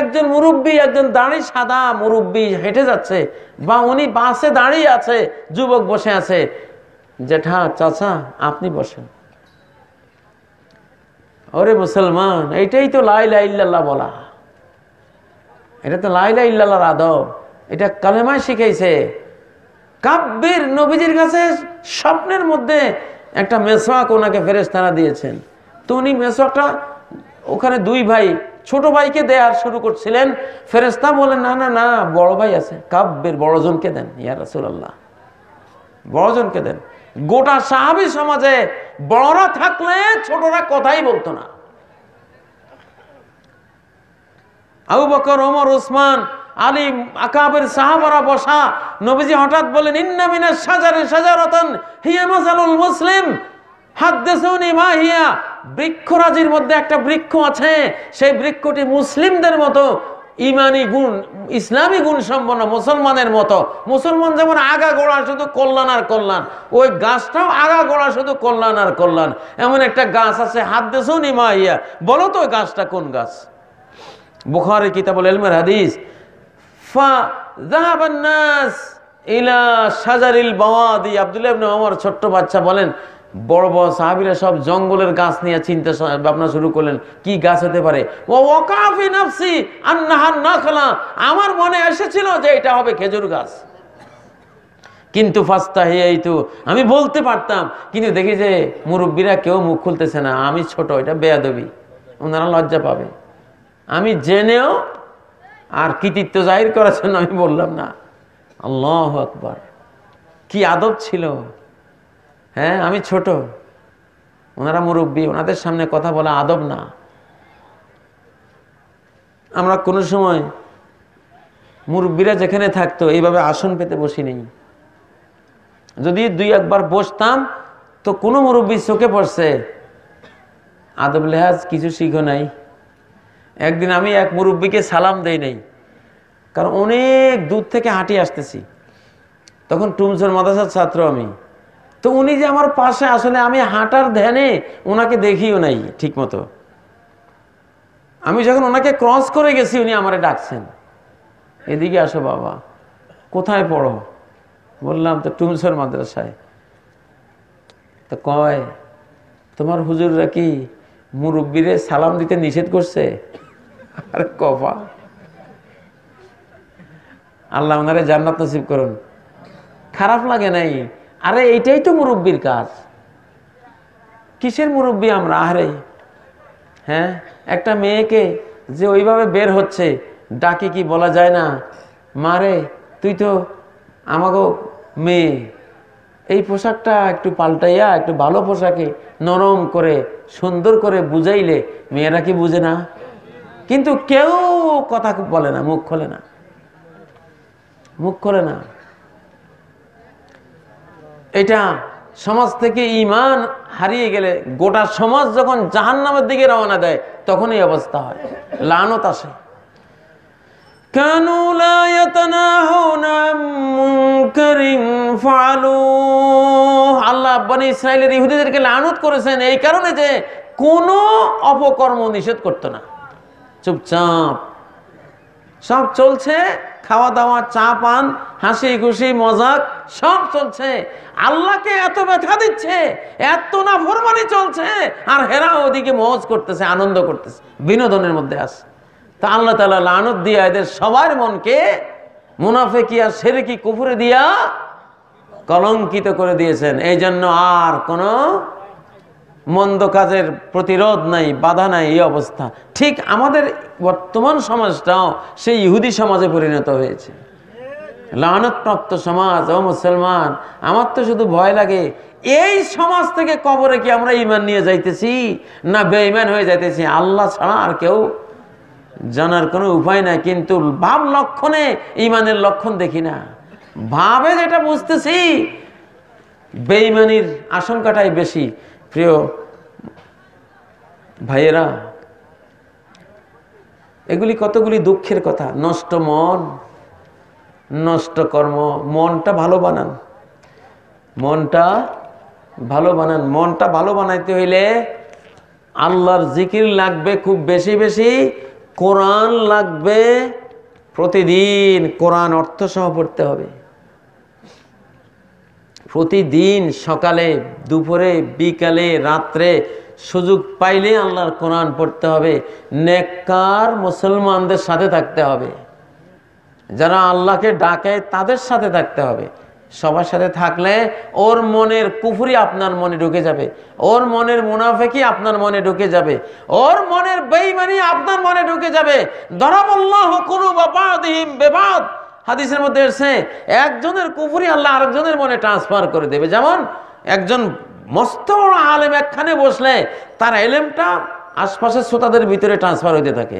একজন মুরব্বী একজন দাঁড়ি সাদা মুরব্বী হেঁটে যাচ্ছে বা উনি বাসে দাঁড়িয়ে আছে যুবক বসে আছে জেঠা চাচা আপনি বসেন ওরে মুসলমান এইটাই তো লাইল্লাহ বলা এটা তো লাইলা ইল্লাল্লাহর আদব এটা কালেমায় শিখাইছে কাব্যের নবীজির কাছে স্বপ্নের মধ্যে একটা মেসোয়াক ওনাকে তারা দিয়েছেন তো উনি মেসোয়াকটা ওখানে দুই ভাই ছোট ভাইকে দেয়ার শুরু করছিলেন ফেরেস্তা বলেন না না না বড় ভাই আছে কাব্যের বড়জনকে দেন ইয়া রাসুলাল্লাহ বড়জনকে দেন গোটা সাহাবি সমাজে বড়রা থাকলে ছোটরা কথাই বলতো না আবু বকর ওমর ওসমান আলী আকাবের সাহাবারা বসা নবীজি হঠাৎ বলেন ইন্নামিনা সাজারে সাজারতন হিয়া মাসালুল মুসলিম হাদ্দেসুনি মা হিয়া বৃক্ষরাজির মধ্যে একটা বৃক্ষ আছে সেই বৃক্ষটি মুসলিমদের মতো ইমানি গুণ ইসলামী গুণ সম্পন্ন মুসলমানের মতো মুসলমান যেমন আগা গোড়া শুধু কল্যাণ আর কল্যাণ ওই গাছটাও আগা গোড়া শুধু কল্যাণ আর কল্যাণ এমন একটা গাছ আছে হাত মা নিমা ইয়া বলো তো গাছটা কোন গাছ বুখারের কিতাবুল এলমের হাদিস ফা জাহাবান্নাস ইলা সাজারিল বাওয়াদি আবদুল্লাহ ইবনে ওমর ছোট্ট বাচ্চা বলেন বড় বড় সাহাবিরা সব জঙ্গলের গাছ নিয়ে চিন্তা ভাবনা শুরু করলেন কি গাছ হতে পারে ও ওকাফি নাফসি আন্নাহান না খালা আমার মনে এসেছিল যে এটা হবে খেজুর গাছ কিন্তু ফাস্তা হিয়াই তো আমি বলতে পারতাম কিন্তু দেখি যে মুরব্বীরা কেউ মুখ খুলতেছে না আমি ছোট এটা বেয়াদবি ওনারা লজ্জা পাবে আমি জেনেও আর কৃতিত্ব জাহির করার জন্য আমি বললাম না আল্লাহ আকবর কি আদব ছিল হ্যাঁ আমি ছোট ওনারা মুরব্বী ওনাদের সামনে কথা বলা আদব না আমরা কোনো সময় মুরব্বীরা যেখানে থাকতো এইভাবে আসন পেতে বসি নেই যদি দুই একবার বসতাম তো কোনো মুরব্বী চোখে পড়ছে আদব লেহাজ কিছু শিখো নাই একদিন আমি এক মুরব্বীকে সালাম দেই নাই কারণ অনেক দূর থেকে হাঁটি আসতেছি তখন টুমসর মাদাসার ছাত্র আমি তো উনি যে আমার পাশে আসলে আমি হাঁটার ধ্যানে ওনাকে দেখিও নাই ঠিক মতো আমি যখন ওনাকে ক্রস করে গেছি উনি আমারে ডাকছেন এদিকে আসো বাবা কোথায় পড়ো বললাম তো টুমসর মাদ্রাসায় তো কয় তোমার হুজুররা কি মুরব্বীরে সালাম দিতে নিষেধ করছে আরে কপা আল্লাহ ওনারে জান্নাত নসিব করুন খারাপ লাগে নাই আরে এইটাই তো মুরব্বীর কাজ কিসের মুরব্বী আমরা আরে হ্যাঁ একটা মেয়েকে যে ওইভাবে বের হচ্ছে ডাকে কি বলা যায় না মারে তুই তো আমাকে মেয়ে এই পোশাকটা একটু পাল্টাইয়া একটু ভালো পোশাকে নরম করে সুন্দর করে বুঝাইলে মেয়েরা কি বুঝে না কিন্তু কেউ কথা বলে না মুখ খোলে না মুখ খোলে না এটা সমাজ থেকে ইমান হারিয়ে গেলে গোটা সমাজ যখন জাহান নামের দিকে রওনা দেয় তখন এই অবস্থা হয় লানত আসে ইসরায়েলের ইহুদিদেরকে লানত করেছেন এই কারণে যে কোনো অপকর্ম নিষেধ করতো না চুপচাপ সব চলছে খাওয়া দাওয়া চা পান হাসি খুশি মজাক সব চলছে আল্লাহকে এত ব্যথা দিচ্ছে এত না ফরমানি চলছে আর হেরা ওদিকে মজ করতেছে আনন্দ করতেছে বিনোদনের মধ্যে আছে তা আল্লাহ তালা লানত দিয়া এদের সবার মনকে মুনাফে সেরে কি কুপুরে দিয়া কলঙ্কিত করে দিয়েছেন এই জন্য আর কোনো মন্দ কাজের প্রতিরোধ নাই বাধা নাই এই অবস্থা ঠিক আমাদের বর্তমান সমাজটাও সেই ইহুদি সমাজে পরিণত হয়েছে লানতপ্রাপ্ত সমাজ ও মুসলমান আমার তো শুধু ভয় লাগে এই সমাজ থেকে কবরে কি আমরা ইমান নিয়ে যাইতেছি না বেঈমান হয়ে যাইতেছি আল্লাহ ছাড়া আর কেউ জানার কোনো উপায় নাই কিন্তু ভাব লক্ষণে ইমানের লক্ষণ দেখি না ভাবে যেটা বুঝতেছি বেইমানির আশঙ্কাটাই বেশি প্রিয় ভাইয়েরা এগুলি কতগুলি দুঃখের কথা নষ্ট মন নষ্ট কর্ম মনটা ভালো বানান মনটা ভালো বানান মনটা ভালো বানাইতে হইলে আল্লাহর জিকির লাগবে খুব বেশি বেশি কোরআন লাগবে প্রতিদিন কোরআন অর্থ সহ পড়তে হবে প্রতিদিন সকালে দুপুরে বিকালে রাত্রে সুযোগ পাইলে আল্লাহর কোরআন পড়তে হবে নেককার মুসলমানদের সাথে থাকতে হবে যারা আল্লাহকে ডাকে তাদের সাথে থাকতে হবে সবার সাথে থাকলে ওর মনের কুফুরি আপনার মনে ঢুকে যাবে ওর মনের মুনাফেকি আপনার মনে ঢুকে যাবে ওর মনের বেইমানি আপনার মনে ঢুকে যাবে ধরাবল্লাহ কোনো বেবাদ হাদিসের মধ্যে এসে একজনের কুফুরি আল্লাহ আরেকজনের মনে ট্রান্সফার করে দেবে যেমন একজন মস্ত বড় আলেম একখানে বসলে তার এলেমটা আশপাশের শ্রোতাদের ভিতরে ট্রান্সফার হইতে থাকে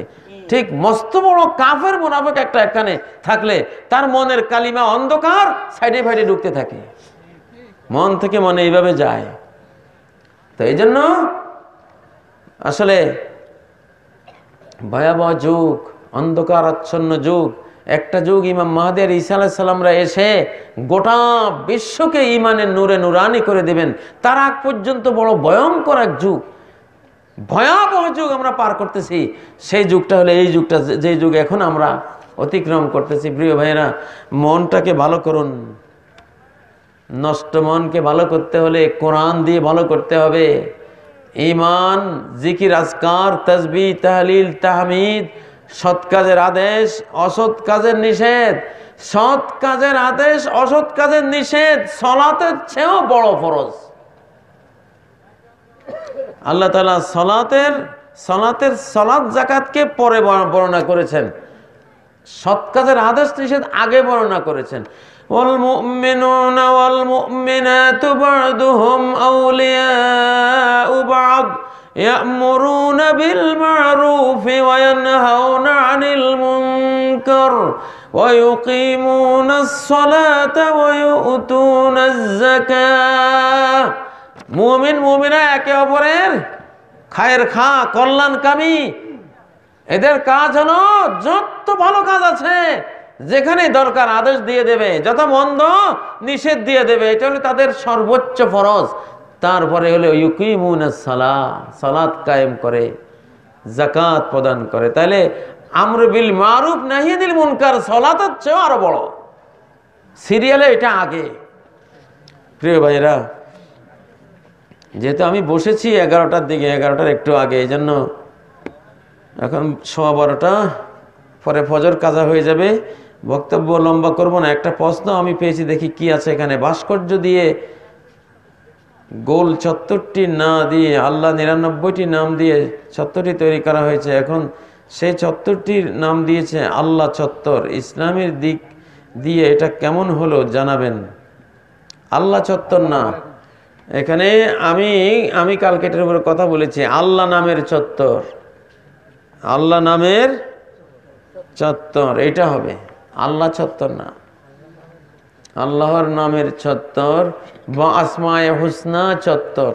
ঠিক মস্ত বড় কাফের মোনাফেক একটা একখানে থাকলে তার মনের কালিমা অন্ধকার সাইডে ফাইডে ঢুকতে থাকে মন থেকে মনে এইভাবে যায় তো এই জন্য আসলে ভয়াবহ যুগ অন্ধকার আচ্ছন্ন যুগ একটা যুগ ইমাম মাহাদি আর ইসা আলাহিসাল্লামরা এসে গোটা বিশ্বকে ইমানের নূরে নুরানি করে দেবেন তার আগ পর্যন্ত বড় ভয়ঙ্কর এক যুগ ভয়াবহ যুগ আমরা পার করতেছি সেই যুগটা হলে এই যুগটা যে যুগ এখন আমরা অতিক্রম করতেছি প্রিয় ভাইয়েরা মনটাকে ভালো করুন নষ্ট মনকে ভালো করতে হলে কোরআন দিয়ে ভালো করতে হবে ইমান জিকির আজকার তসবি তাহলিল তাহমিদ সৎ কাজের আদেশ অসৎ কাজের নিষেধ সৎ কাজের আদেশ অসৎ কাজের নিষেধ সলাতের চেয়েও বড় ফরজ আল্লাহ তালা সলাতের সলাতের সলাত জাকাতকে পরে বর্ণনা করেছেন সৎ কাজের আদেশ নিষেধ আগে বর্ণনা করেছেন والمؤمنون والمؤمنات بعضهم يأمرون بالمعروف وينهون عن المنكر ويقيمون الصلاة ويؤتون الزكاة মুমিন মুমিনা একে অপরের খায়ের খা কল্যাণকামী এদের কাজ হলো যত ভালো কাজ আছে যেখানে দরকার আদেশ দিয়ে দেবে যত মন্দ নিষেধ দিয়ে দেবে এটা হলো তাদের সর্বোচ্চ ফরজ তারপরে হলো ইউকিমুনা সালা সালাত কায়েম করে জাকাত প্রদান করে তাহলে আমর বিল মারুফ নাহিয়ানিল কার সলাতের চেয়েও আরও বড় সিরিয়ালে এটা আগে প্রিয় ভাইরা যেহেতু আমি বসেছি এগারোটার দিকে এগারোটার একটু আগে এই জন্য এখন সোয়া বারোটা পরে ফজর কাজা হয়ে যাবে বক্তব্য লম্বা করব না একটা প্রশ্ন আমি পেয়েছি দেখি কি আছে এখানে ভাস্কর্য দিয়ে গোল চত্বরটি না দিয়ে আল্লাহ নিরানব্বইটি নাম দিয়ে চত্বরটি তৈরি করা হয়েছে এখন সেই চত্বরটির নাম দিয়েছে আল্লাহ চত্বর ইসলামের দিক দিয়ে এটা কেমন হলো জানাবেন আল্লাহ চত্বর না এখানে আমি আমি কালকেটের উপরে কথা বলেছি আল্লাহ নামের চত্বর আল্লাহ নামের চত্বর এটা হবে আল্লাহ চত্বর না আল্লাহর নামের চত্বর বা আসমায় হুসনা চত্বর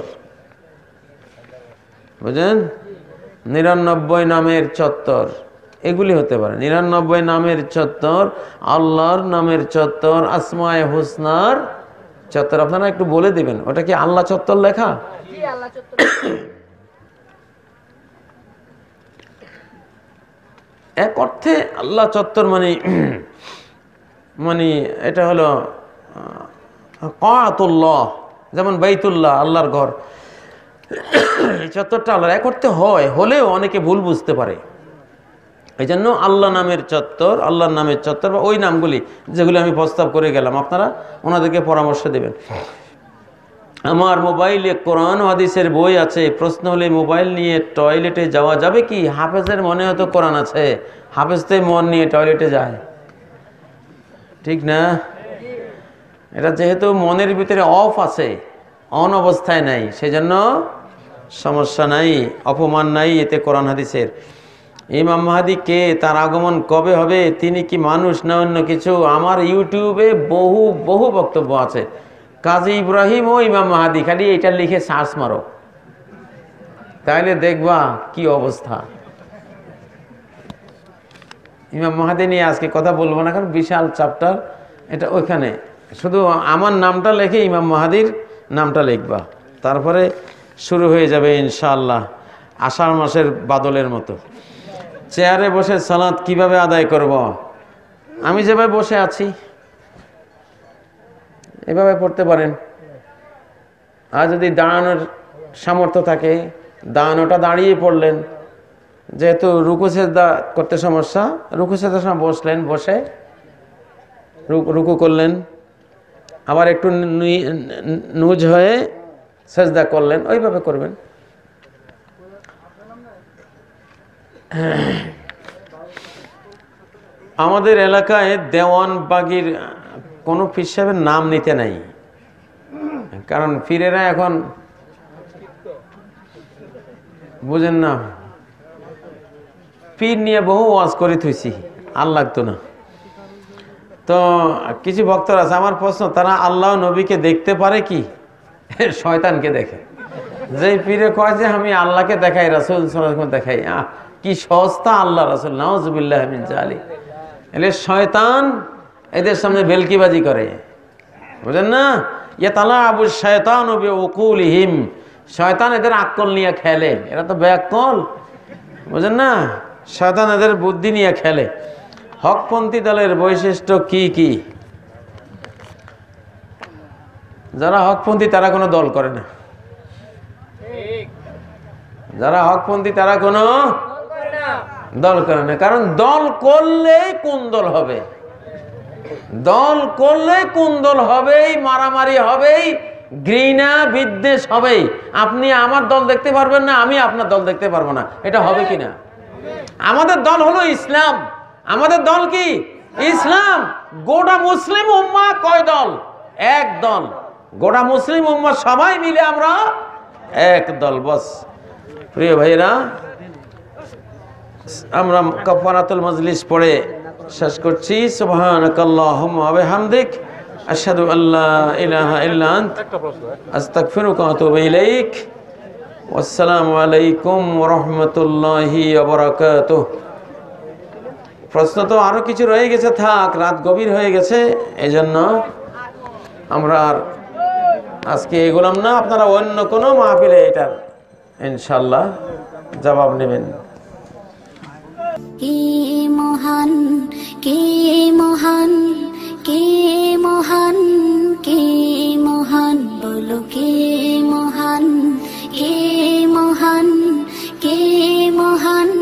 বুঝলেন নিরানব্বই নামের চত্বর এগুলি হতে পারে নিরানব্বই নামের চত্বর আল্লাহর নামের চত্বর আসমায় হুসনার চত্বর আপনারা একটু বলে দিবেন ওটা কি আল্লাহ চত্বর লেখা এক অর্থে আল্লাহ চত্বর মানে মানে এটা হলো কাতুল্লাহ যেমন বাইতুল্লাহ আল্লাহর ঘর এই চত্বরটা আল্লাহ এক করতে হয় হলেও অনেকে ভুল বুঝতে পারে এই জন্য আল্লাহ নামের চত্বর আল্লাহর নামের চত্বর বা ওই নামগুলি যেগুলি আমি প্রস্তাব করে গেলাম আপনারা ওনাদেরকে পরামর্শ দেবেন আমার মোবাইলে কোরআন হাদিসের বই আছে প্রশ্ন হলে মোবাইল নিয়ে টয়লেটে যাওয়া যাবে কি হাফেজের মনে হয়তো কোরআন আছে হাফেজতে মন নিয়ে টয়লেটে যায় ঠিক না এটা যেহেতু মনের ভিতরে অফ আছে অন অবস্থায় নাই সেজন্য সমস্যা নাই অপমান নাই এতে কোরআন হাদিসের ইমাম মাহাদি কে তার আগমন কবে হবে তিনি কি মানুষ না অন্য কিছু আমার ইউটিউবে বহু বহু বক্তব্য আছে কাজী ইব্রাহিম ও ইমাম মাহাদি খালি এটা লিখে শ্বাস মারো তাইলে দেখবা কি অবস্থা ইমাম মাহাদি নিয়ে আজকে কথা বলবো না কারণ বিশাল চাপটার এটা ওইখানে শুধু আমার নামটা লেখে ইমাম মাহাদির নামটা লিখবা তারপরে শুরু হয়ে যাবে ইনশাল্লাহ আষাঢ় মাসের বাদলের মতো চেয়ারে বসে সালাদ কিভাবে আদায় করব। আমি যেভাবে বসে আছি এভাবে পড়তে পারেন আর যদি দাঁড়ানোর সামর্থ্য থাকে দাঁড়ানোটা দাঁড়িয়ে পড়লেন যেহেতু রুকু সেদা করতে সমস্যা রুকু সেদার সময় বসলেন বসে রুকু করলেন আবার একটু নুজ হয়ে সেজদা করলেন ওইভাবে করবেন আমাদের এলাকায় বাগির কোনো পীর নাম নিতে নাই কারণ ফিরেরা এখন বুঝেন না পীর নিয়ে বহু ওয়াজ করে থুইছি আর লাগতো না তো কিছু ভক্তরা আছে আমার প্রশ্ন তারা আল্লাহ নবীকে দেখতে পারে কি *laughs* শয়তানকে দেখে যে পীরে কয় যে আমি আল্লাহকে দেখাই রাসুল দেখাই কি সস্তা আল্লাহ রাসুল নওয়াজবুল্লাহ আলী এলে শয়তান এদের সামনে বেলকিবাজি করে বুঝলেন না ইয়ে তালা আবু শয়তান উকুল হিম শয়তান এদের আকল নিয়ে খেলে এরা তো ব্যাকল বুঝলেন না শয়তান এদের বুদ্ধি নিয়ে খেলে হকপন্থী দলের বৈশিষ্ট্য কি কি যারা হকপন্থী তারা কোনো দল করে না যারা হকপন্থী তারা কোনো দল করে না কারণ দল করলেই কোন দল হবে দল করলে কোন দল হবেই মারামারি হবেই ঘৃণা বিদ্বেষ হবেই আপনি আমার দল দেখতে পারবেন না আমি আপনার দল দেখতে পারবো না এটা হবে কি না আমাদের দল হলো ইসলাম আমাদের দল কি ইসলাম গোটা মুসলিম উম্মা কয় দল এক দল গোটা মুসলিম উম্মা সবাই মিলে আমরা এক দল বস প্রিয় ভাইরা আমরা কফারাতুল মজলিস পড়ে শেষ করছি সুবহানাকাল্লাহুম্মাবিহামদিক আশহাদু আল্লাহ ইলাহা ইল্লা আনত আস্তাগফিরুকা ওয়া আতুবু ইলাইক আসসালামু আলাইকুম রহমতুল্লাহি অবরাকাত প্রশ্ন তো আরও কিছু রয়ে গেছে থাক রাত গভীর হয়ে গেছে এজন্য আমরা আজকে এগুলাম না আপনারা অন্য কোনো মাহফিলে এটার ইনশাল্লাহ জবাব নেবেন কে মহান কে মহান কে মহান কে মহান বলো কে মহান কে মহান কে মহান